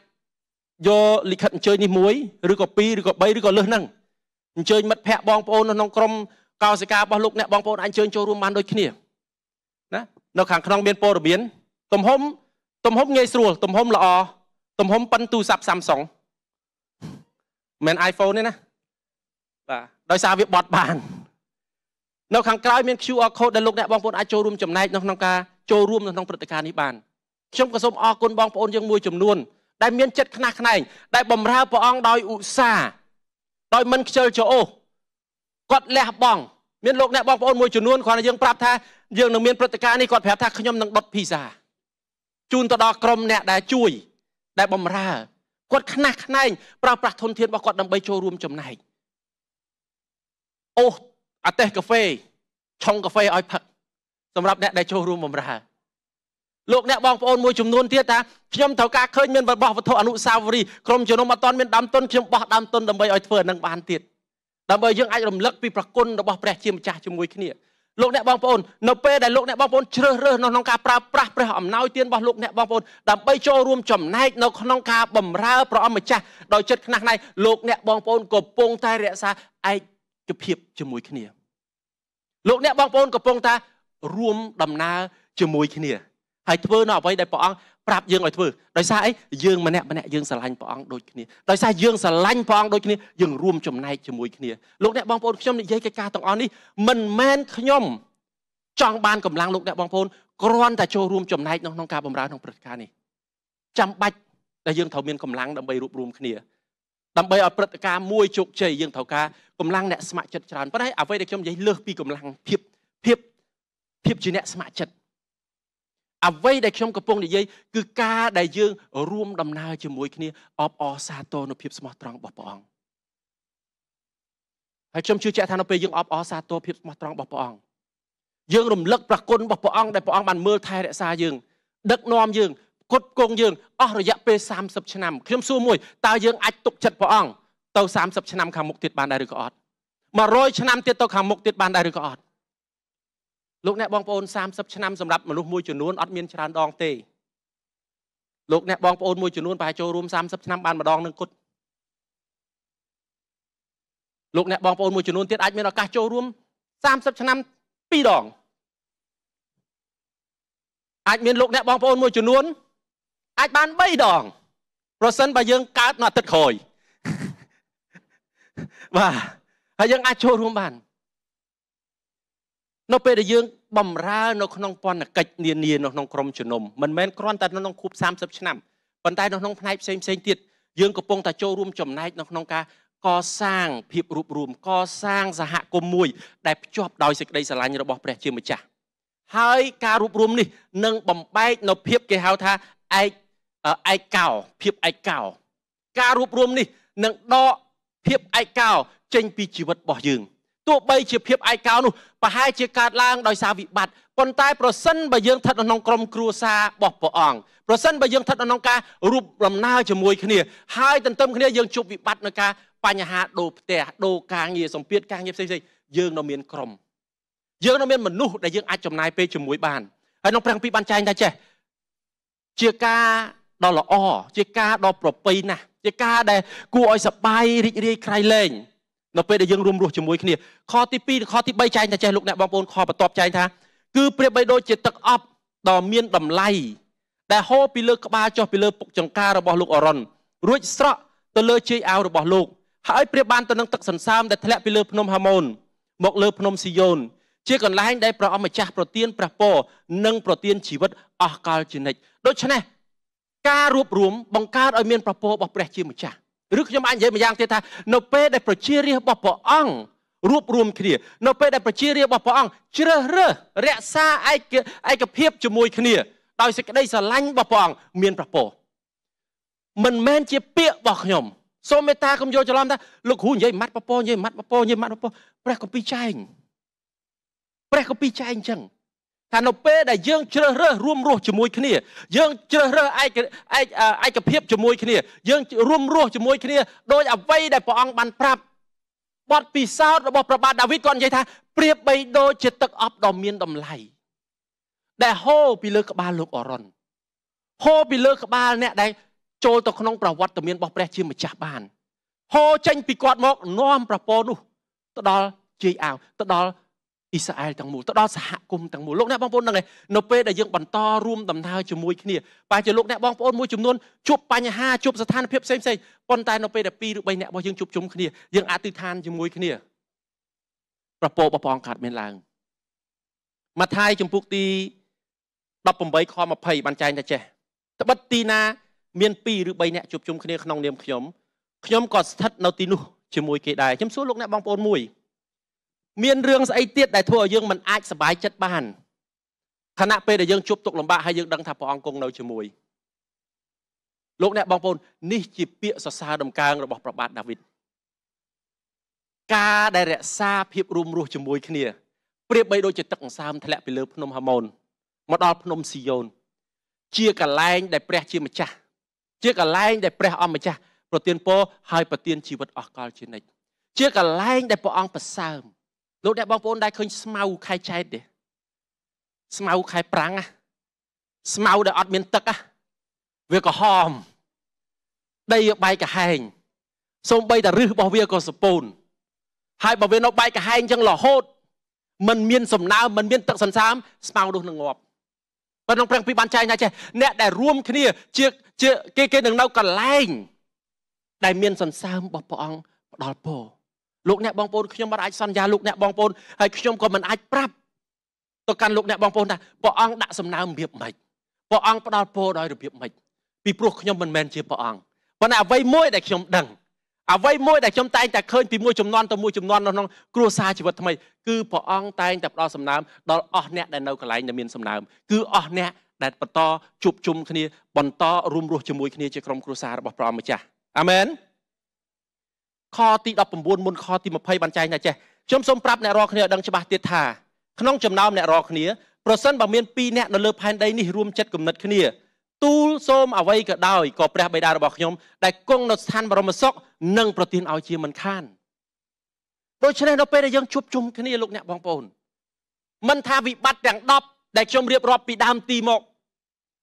យកលិខិតអញ្ជើញនេះមួយឬក៏ពីរឬក៏បីឬក៏លើសហ្នឹងអញ្ជើញមិត្តភ័ក្តិបងប្អូននៅក្នុងក្រុមកោសិការបស់លោកអ្នកបងប្អូនអាចអញ្ជើញចូលរួមបានដូចគ្នាណានៅខាងក្នុងមានព័ត៌មានទំហំទំហំងាយស្រួលទំហំល្អទំហំប៉ុនទូរស័ព្ទ Samsung មិន iPhone ទេណាបាទដោយសារវាបត់បាននៅខាងក្រោយមាន QR code ដែលលោកអ្នកបងប្អូនអាចចូលរួមចំណែកនៅក្នុងការចូលរួមនៅក្នុងព្រឹត្តិការណ៍នេះបានខ្ញុំក៏សូមអរគុណបងប្អូនយើងមួយចំនួនដែលមានចិត្តខ្នះខ្នែងដែលបំរើព្រះអង្គដោយឧស្សាហ៍ដោយមិនខ្ជិលច្រអូសគាត់លះបង់មានលោកអ្នកបងប្អូនមួយចំនួនគ្រាន់តែយើងប្រាប់ថា យើងនឹងមានព្រឹត្តិការណ៍នេះគាត់ប្រាប់ថាខ្ញុំនឹងដុតភីសា ជូនទៅដល់ក្រុមអ្នកដែលជួយ ដែលបំរើគាត់ខ្នះខ្នែងប្រើប្រាស់ធនធានរបស់គាត់ដើម្បីចូលរួមចំណែកអូអាតេសកាហ្វេឆុងកាហ្វេឲ្យផឹកសម្រាប់អ្នកដែលចូលរួមបំរើលោកអ្នកបងប្អូនមួយចំនួនទៀតថាខ្ញុំត្រូវការឃើញមានរបស់វត្ថុអនុស្សាវរីយ៍ក្រុមជំនុំអត់ទាន់មានដើមទុនខ្ញុំបោះដើមទុនដើម្បីឲ្យធ្វើអានឹងបានទៀតដើម្បីយើងអាចរំលឹកពីប្រគុណរបស់ព្រះជាម្ចាស់ជាមួយគ្នាលោកអ្នកបងប្អូននៅពេលដែលលោកអ្នកបងប្អូនជ្រើសរើសនៅក្នុងការប្រើប្រាស់ព្រះអំណោយទានរបស់លោកអ្នកបងប្អូនដើម្បីចូលរួមចំណែកនៅក្នុងការបម្រើព្រះអម្ចាស់ដោយចិត្តខ្នះខ្នែងលោកអ្នកបងប្អូនកំពុងតែរក្សាឯកភាពជាមួយគ្នាលោកអ្នកបងប្អូនកំពុងតែរួមដំណើរជាមួយគ្នាហើយធ្វើនៅអ្វីដែលព្រះអង្គប្រាប់យើងឲ្យធ្វើដោយសារអីយើងម្នាក់ម្នាក់យើងស្រឡាញ់ព្រះអង្គដូចគ្នាដោយសារយើងស្រឡាញ់ព្រះអង្គដូចគ្នាយើងរួមចំណែកជាមួយគ្នាលោកអ្នកបងប្អូនខ្ញុំនិយាយកិច្ចការទាំងអស់នេះមិនមែនខ្ញុំចង់បានកម្លាំងលោកអ្នកបងប្អូនគ្រាន់តែចូលរួមចំណែកក្នុងការបម្រើក្នុងព្រឹត្តិការណ៍នេះចាំបាច់ដែលយើងត្រូវមានកម្លាំងដើម្បីរួបរวมគ្នា ដើម្បីឲ្យព្រឹត្តិការណ៍មួយជោគជ័យយើងត្រូវការកម្លាំងអ្នកស្ម័គ្រចិត្តច្រើនប៉ុន្តែអ្វីដែលខ្ញុំនិយាយលើសពីកម្លាំងភាពភាពភាពជាអ្នកស្ម័គ្រចិត្តអ្វីដែលខ្ញុំកំពុងនិយាយគឺការដែលយើង រួមដំណើរជាមួយគ្នាអបអរសាទរនូវភាពស្មោះត្រង់របស់ព្រះអង្គហើយខ្ញុំជឿជាក់ថានៅពេលយើងអបអរសាទរភាពស្មោះត្រង់របស់ព្រះអង្គយើងរំលឹកប្រគុណរបស់ព្រះអង្គដែលព្រះអង្គបានមើលថែរក្សាយើងដឹកនាំយើងគុតគង់យើងអស់រយៈពេល30ឆ្នាំខ្ញុំសួរមួយតើយើងអាចទុកចិត្តព្រះអង្គទៅ30ឆ្នាំខាងមុខទៀតបានដែរឬក៏អត់100ឆ្នាំទៀតទៅខាងមុខទៀតបានដែរឬក៏អត់លោកអ្នកបងប្អូន30ឆ្នាំសម្រាប់មនុស្សមួយចំនួនអត់មានច្រើនដងទេលោកអ្នកបងប្អូនមួយចំនួនប្រហែលចូលរួម30ឆ្នាំបានម្ដងនឹងគត់លោកអ្នកបងប្អូនមួយចំនួនទៀតអាចមានឱកាសចូលរួម30ឆ្នាំ2ដងអាចមានលោកអ្នកបងប្អូនមួយចំនួនអាចបាន3ដង ប្រសិនបើយើងកើតនៅអាទិត្យក្រោយបាទហើយយើងអាចចូលរួមបាននៅពេលដែលយើងបំរើនៅក្នុងពន្ធកិច្ចនានានៅក្នុងក្រមជំនុំមិនមែនគ្រាន់តែនៅក្នុងខួប30ឆ្នាំប៉ុន្តែនៅក្នុងផ្នែកផ្សេងផ្សេងទៀតយើងកំពុងតែចូលរួមចំណែកនៅក្នុងការកសាងភាពរួបរวมកសាងសហគមន៍មួយ ដែលភ្ជាប់ដោយសេចក្តីស្រឡាញ់របស់ព្រះជាម្ចាស់ហើយការរួបរวมនេះនឹងបំបែកនៅភាពគេហៅថាឯកឯកកោភាពឯកកោការរួបរวมនេះនឹងដកភាពឯកកោចេញពីជីវិតរបស់យើងទោះបីជាភាពឯកោនោះប្រហែលជាកើតឡើងដោយសារវិបត្តិប៉ុន្តែប្រសិនបើយើងស្ថិតនៅក្នុងក្រុមគ្រួសាររបស់ព្រះអង្គប្រសិនបើយើងស្ថិតនៅក្នុងការរួបរំណើរជាមួយគ្នាហើយទន្ទឹមគ្នាយើងជួបវិបត្តិនៅការបញ្ហា ដូរផ្ទះ ដូរការងារសម្ពាធការងារផ្សេងៗយើងនៅមានក្រុមយើងនៅមានមនុស្សដែលយើងអាចចំណាយពេលជាមួយបានហើយក្នុងព្រះគម្ពីរបានចែងថាចេះជាការដ៏ល្អជាការដ៏ប្រពៃណាស់ជាការដែលគួរឲ្យសប្បាយរីករាយក្រៃលែងនៅពេលដែលយើងរួមរស់ជាមួយគ្នាខទី2និងខទី3ចែងថាចេះលោកអ្នកបងប្អូនខបន្ទាប់ចែងថាគឺប្រៀបបីដូចជាទឹកអប់ដ៏មានតម្លៃដែលហូរពីលើក្បាលចុះពីលើពុកចង្ការរបស់លោកអរ៉ុនរួចស្រក់ទៅលើជ័យអាវរបស់លោក ហើយប្រៀបបានទៅនឹងទឹកសន្សើមដែលធ្លាក់ពីលើភ្នំហាម៉ូនមកលើភ្នំស៊ីយ៉ូនជាកន្លែងដែលព្រះអម្ចាស់ប្រទានព្រះពរនិងប្រទានជីវិតអស់កលជានិច្ចដូច្នេះការរួបរวมបង្កើតឲ្យមានព្រះពររបស់ព្រះជាម្ចាស់ឬខ្ញុំអាចនិយាយម្យ៉ាងទៀតថានៅពេលដែលប្រជារាស្ត្ររបស់ព្រះអង្គរួបរวมគ្នានៅពេលដែលប្រជារាស្ត្ររបស់ព្រះអង្គជ្រើសរើសរក្សាឯកឯកភាពជាមួយគ្នាដោយសេចក្តីស្រឡាញ់របស់ព្រះអង្គមានប្រពោមិនមែនជាពាក្យរបស់ខ្ញុំ សូមមេត្តាកុំយកច្រឡំថាលោកគ្រូនិយាយម៉ាត់ប្រពោនិយាយម៉ាត់ប្រពោនិយាយម៉ាត់ប្រពោព្រះគម្ពីរចែងព្រះគម្ពីរចែងអញ្ចឹងថានៅពេលដែលយើងជ្រើសរើសរួមរស់ជាមួយ គ្នា យើងជ្រើសរើសឯកឯកភាពជាមួយគ្នាយើងរួមរស់ជាមួយគ្នាដោយអ្វីដែលព្រះអង្គបានប្រាប់បទពិសោធន៍របស់ព្រះបាទដាវីតគាត់និយាយថាប្រៀបបី ដូចជាទឹកអប់ដ៏មានតម្លៃដែលហូរពីលើក្បាលលោកអរ៉ុនហូរពីលើក្បាលអ្នកដែលចូលទៅក្នុងប្រវត្តិមានរបស់ព្រះជាម្ចាស់បានហូរចេញពីគាត់មកនាំប្រពោនោះ ទៅដល់ជាយអាវទៅដល់អ៊ីស្រាអែលទាំងមូលទៅដល់សហគមន៍ទាំងមូលលោកអ្នកបងប្អូនហ្នឹងឯងនៅពេលដែលយើងបន្តរួមដំណើរជាមួយគ្នាបើជាលោកអ្នកបងប្អូនមួយចំនួនជួបបញ្ហាជួបស្ថានភាពផ្សេងផ្សេងប៉ុន្តែនៅពេលដែល2ឬ3អ្នករបស់យើងជួបជុំគ្នាយើងអធិដ្ឋានជាមួយគ្នាប្រពោបបងកាត់មានឡើងម៉ាថាយចំពុកទី18ខ20បានចែងថាចេះត្បិតទីណាមាន2ឬ3អ្នកជួបជុំគ្នាក្នុងនាមខ្ញុំខ្ញុំក៏ស្ថិតនៅទីនោះជាមួយគេដែរខ្ញុំសួរលោកអ្នកបងប្អូនមួយមានរឿងស្អីទៀតដែលធ្វើឲ្យយើងមិនអាចសប្បាយចិត្តបានខណៈពេលដែលយើងជួបទុក្ខលំបាកហើយយើងដឹងថាព្រះអង្គគង់នៅជាមួយលោកអ្នកបងប្អូននេះជាពាក្យសរសើរដំកើងរបស់ព្រះបាទដាវីតការដែលរក្សាភាពរួមរស់ជាមួយគ្នាប្រៀបបីដូចជាទឹកអង្សើមធ្លាក់ពីលើភ្នំហាម៉ូនមកដល់ភ្នំស៊ីយ៉ូន ជាកលែង ដែលព្រះជាម្ចាស់ជាកលែងដែលព្រះអម្ចាស់ប្រទានពរហើយប្រទានជីវិតអស់កលជានិច្ចជាកលែងដែលព្រះអង្គប្រសើរលោកអ្នកបងប្អូនដែលឃើញស្មៅខែចែកទេស្មៅខែប្រាំងស្មៅដែលអត់មានទឹកវាក្រហមដីវាបែកកាហែងសូម្បីតែឫសរបស់វាក៏សពូន ហើយបើវានៅបែកកាហែងចឹងរហូតมันមានសំណើមมันមាន ទឹកសន្សើមស្មៅនោះនឹងងាប់ប៉ុន្តែព្រះពីបានចែងថាចេះអ្នក ដែលរួមគ្នាជាជាគេគេនឹងនៅកន្លែងដែលមានសន្សើមរបស់ព្រះអង្គផ្ដល់ពរលោកអ្នកបងប្អូនខ្ញុំមិនអាចសន្យាលោកអ្នកបងប្អូនហើយខ្ញុំក៏មិនអាចប្រាប់ទៅកាន់លោកអ្នកបងប្អូនថាព្រះអង្គដាក់សំណើរបៀបម៉េចព្រះអង្គផ្ដល់ពរដោយរបៀបម៉េចពីព្រោះខ្ញុំមិនមែនជាព្រះអង្គប៉ុន្តែអ្វីមួយដែលខ្ញុំដឹងអ្វីមួយដែលខ្ញុំតែងតែឃើញពីមួយចំនួនទៅមួយចំនួននៅក្នុងគ្រួសារជីវិតថ្មីគឺព្រះអង្គតែងតែផ្ដល់សំណើមដល់អស់អ្នកដែលនៅកន្លែងដែលមានសំណើមគឺអស់អ្នកដែលបន្តជួបជុំគ្នាបន្តរួមរស់ជាមួយគ្នាជាក្រុមគ្រួសាររបស់ព្រះម្ចាស់អាមែនខទី19មុនខទី20បានចែងថាចេះខ្ញុំសូមប្រាប់អ្នករាល់គ្នាឲ្យដឹងច្បាស់ទៀតថាក្នុងចំណោមអ្នករាល់គ្នាប្រសិនបើមាន2អ្នកនៅលើផែនដីនេះរួមចិត្តគំនិតគ្នាទូលសូមអ្វីក៏ដោយក៏ព្រះបិតារបស់ខ្ញុំដែលគង់នៅស្ថានបរមសុខនឹងប្រទានឲ្យជាមិនខានដូច្នេះនៅពេលដែលយើងជួបជុំគ្នាលោកអ្នកបងប្អូនមិនថាវិបត្តិទាំង10ដែលខ្ញុំរៀបរាប់ពីដើមទីមក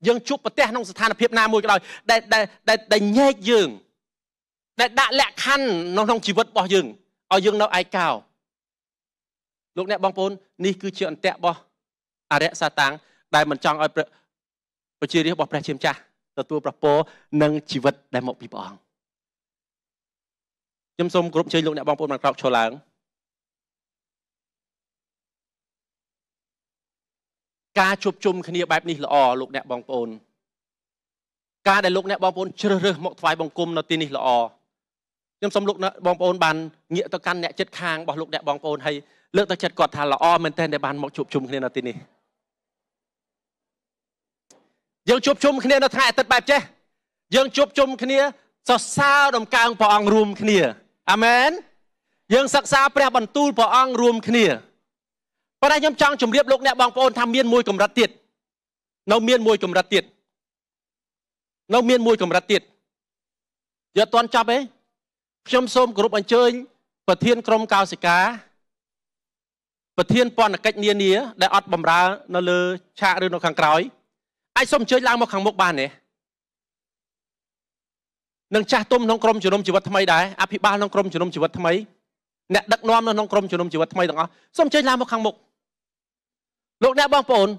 យើងជួបប្រទេសក្នុងស្ថានភាពណាមួយក៏ដោយដែលដែលដែលញែកយើងដែលដាក់លក្ខខណ្ឌនៅក្នុងជីវិតរបស់យើងឲ្យយើង នៅឯកោលោកអ្នកបងប្អូននេះគឺជាអន្ទាក់របស់អរិយសាតាំងដែលមិនចង់ឲ្យប្រជារាស្ត្ររបស់ព្រះជាម្ចាស់ទទួលប្រពរនិងជីវិតដែលមកពីព្រះអង្គខ្ញុំសូមគោរពជើញលោកអ្នកបងប្អូនបានក្រោកឈរឡើងការជួបជុំគ្នាបែបនេះល្អលោកអ្នកបងប្អូនការដែលលោកអ្នកបងប្អូន ជ្រើសរើសមកថ្វាយបង្គំនៅទីនេះល្អខ្ញុំសូមលោកបងប្អូនបានងាកទៅកាន់អ្នកចិត្តខាងរបស់លោកអ្នកបងប្អូនហើយលើកទៅចិត្តគាត់ថាល្អមែនទែនដែលបានមកជួបជុំគ្នានៅទីនេះយើងជួបជុំគ្នានៅថ្ងៃអាទិត្យបែបចេះយើងជួបជុំគ្នាសរសើរដំកើងព្រះអង្គរួមគ្នាអាមែនយើងសិក្សាព្រះបន្ទូលព្រះអង្គរួម គ្នាប៉ុន្តែខ្ញុំចង់ជម្រាបលោកអ្នកបងប្អូន ថាមានមួយកម្រិតទៀតនៅមានមួយកម្រិតទៀតនៅមានមួយកម្រិតទៀតយកអត់ទាន់ចប់ទេខ្ញុំសូមគោរពអញ្ជើញប្រធាន ក្រុមកោសិកាប្រធានពន្ធកិច្ចនានា ដែលអត់បំរើ នៅលើឆាកឬនៅខាងក្រោយអាចសូមអញ្ជើញឡើងមកខាងមុខបានទេនឹងចាស់ទុំក្នុងក្រមជំនុំជីវិតថ្មីដែរអភិបាលក្នុងក្រមជំនុំជីវិតថ្មីអ្នកដឹកនាំនៅក្នុងក្រមជំនុំជីវិតថ្មីទាំងអស់សូមអញ្ជើញឡើងមកខាងមុខលោកអ្នកបងប្អូន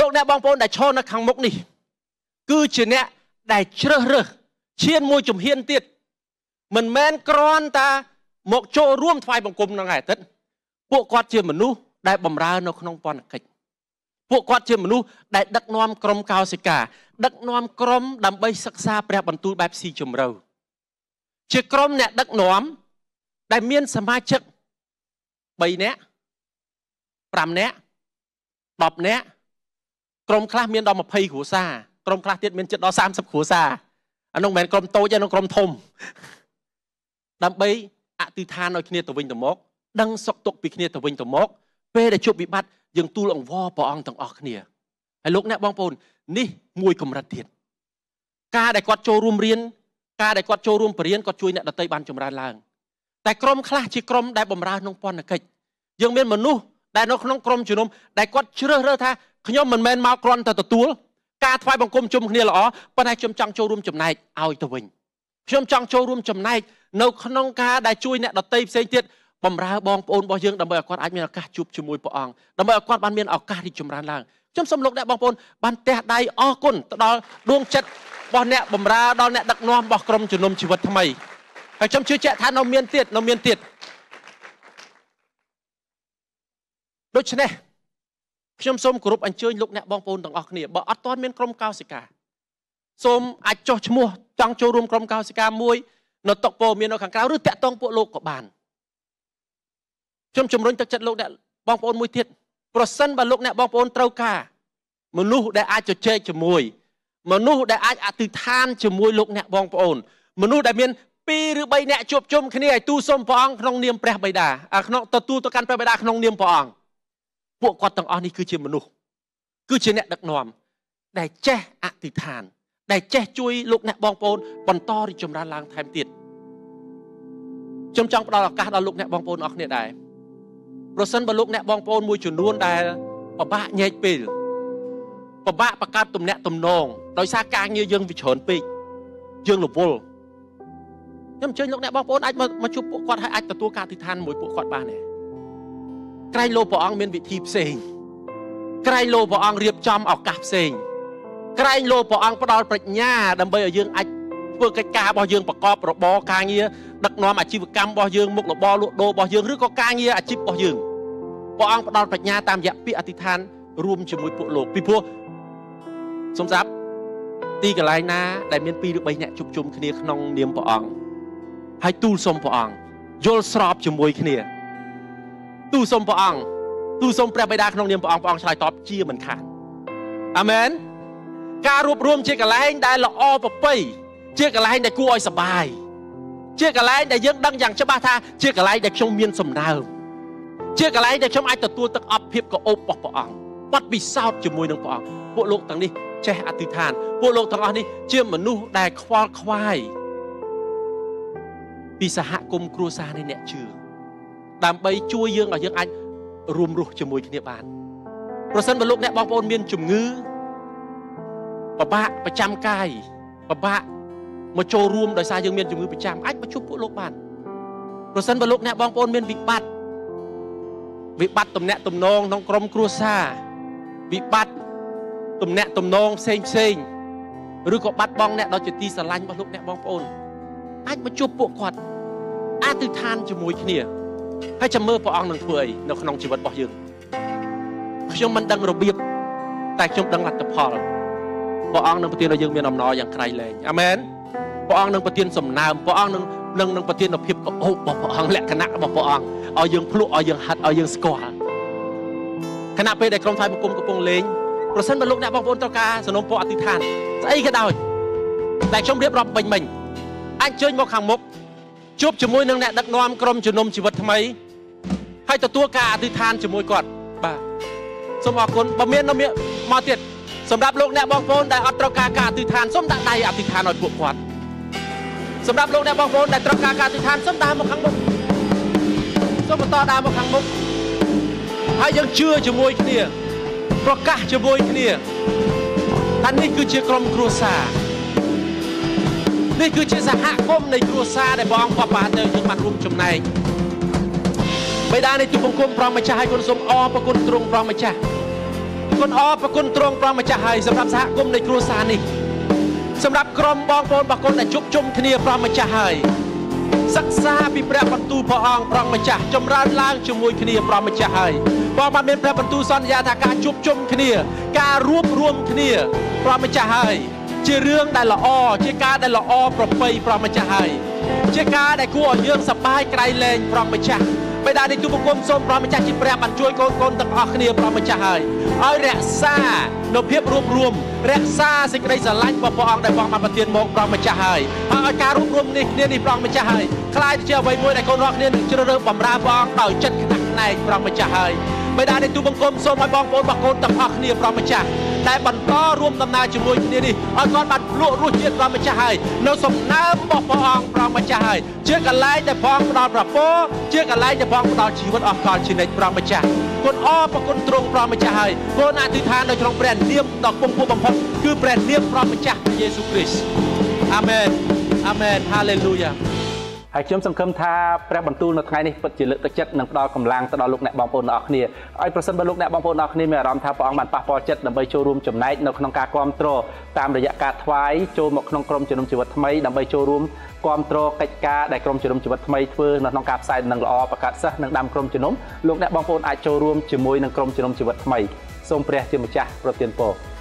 លោកអ្នកបងប្អូនដែលឈរនៅខាងមុខនេះ គឺជាអ្នកដែលជ្រើសរើសឈានមួយជំហានទៀតមិនមែនគ្រាន់តែមកចូលរួមថ្វាយបង្គំនឹងឯអាទិត្យពួកគាត់ជាមនុស្សដែលបម្រើនៅក្នុងពន្ធកិច្ចពួកគាត់ជាមនុស្សដែលដឹកនាំក្រុមកោសិកាដឹកនាំក្រុមដើម្បីសិក្សាព្រះបន្ទូលបែបស៊ីជម្រៅជាក្រុមអ្នកដឹកនាំដែលមានសមាជិក3នាក់5នាក់10នាក់ក្រុមខ្លះមានដល់20គ្រួសារក្រុមខ្លះទៀតមានជិតដល់30គ្រួសារអានោះមិនមែនក្រុមតូចទេអានោះក្រុមធំដើម្បីអធិដ្ឋានឲ្យគ្នាទៅវិញទៅមកដឹង សុខទុក្ខពីគ្នាទៅវិញទៅមក ពេលដែលជួបវិបត្តិយើង ទូលអង្វរព្រះអង្គទាំងអស់គ្នាហើយលោកអ្នកបងប្អូននេះមួយកម្រិតទៀតការដែលគាត់ចូលរួមរៀនការដែលគាត់ចូលរួមបរិញ្ញាគាត់ជួយអ្នកដតីបានចម្រើនឡើងតែក្រុមខ្លះជាក្រុមដែលបំរើក្នុងពន្ធកិច្ចយើងមានមនុស្សដែលនៅក្នុងក្រុមជំនុំដែលគាត់ជ្រើសរើសថាខ្ញុំមិនមែនមកគ្រាន់តែទទួលការថ្វាយបង្គំជុំគ្នាល្អប៉ុន្តែខ្ញុំចង់ចូលរួមចំណែកឲ្យទៅវិញខ្ញុំចង់ចូលរួមចំណែកនៅក្នុងការដែលជួយអ្នកដតីផ្សេងទៀតបំរើបងប្អូនរបស់យើងដើម្បីឲ្យគាត់អាចមានឱកាសជួបជាមួយព្រះអង្គដើម្បីឲ្យគាត់បានមានឱកាសរីកចម្រើនឡើងខ្ញុំសូមលោកអ្នកបងប្អូនបានទះដៃអរគុណទៅដល់ដួងចិត្តរបស់អ្នកបំរើដល់អ្នកដឹកនាំរបស់ក្រុមជំនុំជីវិតថ្មីហើយខ្ញុំជឿជាក់ថានៅមានទៀតនៅមានទៀតដូច្នេះខ្ញុំសូមគោរពអញ្ជើញលោកអ្នកបងប្អូនទាំងអស់គ្នាបើអត់ទាន់មានក្រុមកោសិកាសូមអាចចុះឈ្មោះចង់ចូលរួមក្រុមកោសិកាមួយ នៅតុកពោមាននៅខាងក្រៅឬតាក់ទងពួកលោកក៏បានខ្ញុំជំរុញទឹកចិត្តលោកអ្នកបងប្អូនមួយទៀតប្រសិនបើលោកអ្នកបងប្អូនត្រូវការ មនុស្សដែលអាចជជែកជាមួយ មនុស្សដែលអាចអធិដ្ឋានជាមួយលោកអ្នកបងប្អូនមនុស្សដែលមាន2ឬ3អ្នកជួបជុំគ្នាឲ្យទូសុំព្រះអង្គក្នុងនាមព្រះបិតាក្នុងទទួលទៅកាន់ព្រះបិតាក្នុងនាមព្រះអង្គពួកគាត់ទាំងអស់នេះគឺជាមនុស្សគឺជាអ្នកដឹកនាំដែលចេះអធិដ្ឋានដែលចេះជួយលោកអ្នកបងប្អូន បន្តរីកចម្រើនឡើងថែមទៀតខ្ញុំចង់ផ្ដល់ឱកាសដល់លោកអ្នកបងប្អូនអស់គ្នាដែរប្រសិនបើលោកអ្នកបងប្អូន មួយចំនួនដែលពិបាកញែកពេលពិបាកបង្កើតទំនាក់ទំនងដោយសារការងារយើងវាច្រើនពេកយើងរវល់ខ្ញុំអញ្ជើញលោកអ្នកបងប្អូនអាចមកជួបពួកគាត់ហើយអាចទទួលការអធិដ្ឋានមួយពួកគាត់បានដែរក្រៃលោព្រះអង្គមានវិធីផ្សេងក្រៃលោព្រះអង្គរៀបចំឱកាសផ្សេងក្រែងលោព្រះអង្គផ្ដល់ប្រាជ្ញាដើម្បីឲ្យយើងអាចធ្វើកិច្ចការរបស់យើងប្រកបរបរការងារដឹកនាំអាជីវកម្មរបស់យើងមុខរបរលក់ដូររបស់យើងឬក៏ការងារអាជីពរបស់យើងព្រះអង្គផ្ដល់ប្រាជ្ញាតាមរយៈពាក្យអធិដ្ឋាន រួមជាមួយពួកលោកពីព្រោះសំស្រាប់ទីកន្លែងណា ដែលមាន2ឬ3អ្នកជួបជុំគ្នាក្នុងនាមព្រះអង្គហើយទូលសុំព្រះអង្គយល់ស្របជាមួយគ្នាទូលសុំព្រះអង្គទូលសុំព្រះបិតាក្នុងនាមព្រះអង្គព្រះអង្គឆ្លើយតបជាមិនខានអាមែនការរួបរวมជាកន្លែងដែលល្អប្រពៃជាកន្លែងដែលគួរឲ្យសប្បាយជាកន្លែងដែលយើងដឹងយ៉ាងច្បាស់ថាជាកន្លែងដែលខ្ញុំមានសំណើមជាកន្លែងដែលខ្ញុំអាចទទួលទឹកអប់ភាពកោបរបស់ព្រះអង្គបាត់ពិសោធន៍ជាមួយនឹងព្រះអង្គពួកលោកទាំងនេះចេះអធិដ្ឋាន ពួកលោកទាំងអស់នេះជាមនុស្សដែលខ្វល់ខ្វាយពីសហគមន៍គ្រួសារនៃអ្នកជឿដើម្បីជួយយើងឲ្យយើងអាចរួមរស់ជាមួយគ្នាបានប្រសិនបើលោកអ្នកបងប្អូនមាន ជំងឺពិបាកប្រចាំកាយពិបាកមកចូលរួមដោយសារយើងមានជំងឺប្រចាំអាចមកជួបពួកលោកបានប្រសិនបើលោកអ្នកបងប្អូនមានវិបត្តិវិបត្តិទំនាក់ទំនងក្នុងក្រុមគ្រួសារវិបត្តិទំនាក់ទំនងផ្សេងផ្សេងឬក៏បាត់បង់អ្នកដ៏ជាទីស្រឡាញ់របស់លោកអ្នកបងប្អូនអាចមកជួបពួកគាត់អធិដ្ឋានជាមួយគ្នាហើយចាំមើលព្រះអង្គនឹងធ្វើអីនៅក្នុងជីវិតរបស់យើងខ្ញុំមិនដឹងរបៀបតែខ្ញុំដឹងលទ្ធផលព្រះអង្គនឹងប្រទានឲ្យយើងមានអំណរយ៉ាងក្រៃលែងអាមែនព្រះអង្គនឹងប្រទានសំណើមព្រះអង្គនឹងនឹងនឹងប្រទានភាពកោបរបស់ព្រះអង្គលក្ខណៈរបស់ព្រះអង្គឲ្យយើងភ្លក់ឲ្យយើងហាត់ឲ្យយើងស្គាល់ខណៈពេលដែលក្រុមថ្វាយបង្គំកំពុងលេងប្រសិនបើលោកអ្នកបងប្អូនត្រូវការសំណូមពរអធិដ្ឋានស្អីក៏ដោយតែខ្ញុំរៀបរាប់វិញមិញអាចជើញមកខាងមុខជួបជាមួយនឹងអ្នកដឹកនាំក្រុមជំនុំជីវិតថ្មីហើយទទួលការអធិដ្ឋានជាមួយគាត់បាទសូមអរគុណបើមានមកទៀតសម្រាប់លោកអ្នកបងប្អូនដែលអត់ត្រូវការការអធិដ្ឋានសូមដាក់ដៃអធិដ្ឋានឲ្យពួកគាត់សម្រាប់លោកអ្នកបងប្អូនដែលត្រូវការការអធិដ្ឋានសូមដើរមកខាងមុខសូមបន្តដើរមកខាងមុខហើយយើងជឿជាមួយគ្នាប្រកាសជាមួយគ្នាថានេះគឺជាក្រុមគ្រួសារនេះគឺជាសហគមន៍នៃគ្រួសារដែលបងប្អូនបានទៅយើងបានរួមចំណែកបេដានៃទូបង្គំព្រះម្ចាស់ហើយគុណសូមអរព្រគុណទ្រង់ព្រះម្ចាស់គុណអរប្រគុណទ្រង់ព្រះម្ចាស់ហើយសម្រាប់សហគមន៍នៃគ្រួសារនេះសម្រាប់ក្រុមបងប្អូនរបស់គុណដែលជួបជុំគ្នាព្រះម្ចាស់ហើយសិក្សាពីព្រះបន្ទូលព្រះអង្គព្រះម្ចាស់ចម្រើនឡើងជាមួយគ្នាព្រះម្ចាស់ហើយបងបានមានព្រះបន្ទូលសន្យាថាការជួបជុំគ្នាការរួបរวมគ្នាព្រះម្ចាស់ហើយជារឿងដែលល្អជាការដែលល្អប្រពៃព្រះម្ចាស់ហើយជាការដែលគួរឲ្យយើងសប្បាយក្រៃលែងព្រះម្ចាស់បិតានៃទូបង្គំសូមព្រះម្ចាស់ជាព្រះបានជួយកូនកូនទាំងអស់គ្នាព្រះម្ចាស់ហើយឲ្យរក្សានៅភាពរួមរួមរក្សាសេចក្តីស្រឡាញ់របស់ព្រះអង្គដែលព្រះបានប្រទានមកព្រះម្ចាស់ហើយហើយឲ្យការរួមរួមនេះគ្នានេះព្រះម្ចាស់ហើយខ្លាយទៅជាអ្វីមួយដែលកូនរាល់គ្នានឹងជ្រើសរើសបម្រើព្រះអង្គដោយចិត្តខ្នះខ្នែងព្រះម្ចាស់ហើយបិតានៃទូបង្គំសូមឲ្យបងប្អូនបងប្អូនទាំងអស់គ្នាប្រមម្ចាស់ដែលបន្តរួមដំណើរជាមួយគ្នានេះឲ្យគាត់បានភ្លក់រសជាតិប្រមម្ចាស់ហើយនៅសំណើមរបស់ព្រះអង្គប្រមម្ចាស់ហើយជាកន្លែងដែលព្រះអង្គផ្ដល់ប្រពោជាកន្លែងដែលព្រះអង្គផ្ដល់ជីវិតអស់កលជានិច្ចប្រមម្ចាស់គុណអរប្រគុណទ្រង់ព្រះម្ចាស់ហើយកូនអធិដ្ឋាននៅក្នុងព្រះនាមដ៏គង់គង់បំផុតគឺព្រះនាមព្រះម្ចាស់ព្រះយេស៊ូវគ្រីស្ទអាមែនអាមែនហាឡេលូយ៉ាហើយខ្ញុំសង្ឃឹមថាព្រះបន្ទូលនៅថ្ងៃនេះពិតជាលើកទឹកចិត្តនិងផ្ដល់កម្លាំងទៅដល់លោកអ្នកបងប្អូនទាំងអស់គ្នាឲ្យប្រសិនបើលោកអ្នកបងប្អូនទាំងអស់គ្នាមានអារម្មណ៍ថាព្រះអង្គបានប៉ះពាល់ចិត្តដើម្បីចូលរួមចំណែកនៅក្នុងការគ្រប់គ្រងតាមរយៈការថ្វាយចូលមកក្នុងក្រុមជំនុំជីវិតថ្មីដើម្បីចូលរួមគ្រប់គ្រងកិច្ចការដែលក្រុមជំនុំជីវិតថ្មីធ្វើនៅក្នុងការផ្សាយនឹងល្អប្រកាសសិស្សនិងតាមក្រុមជំនុំលោកអ្នកបងប្អូនអាចចូលរួមជាមួយនឹងក្រុមជំនុំជីវិតថ្មីសូមព្រះជាម្ចាស់ប្រទានពរ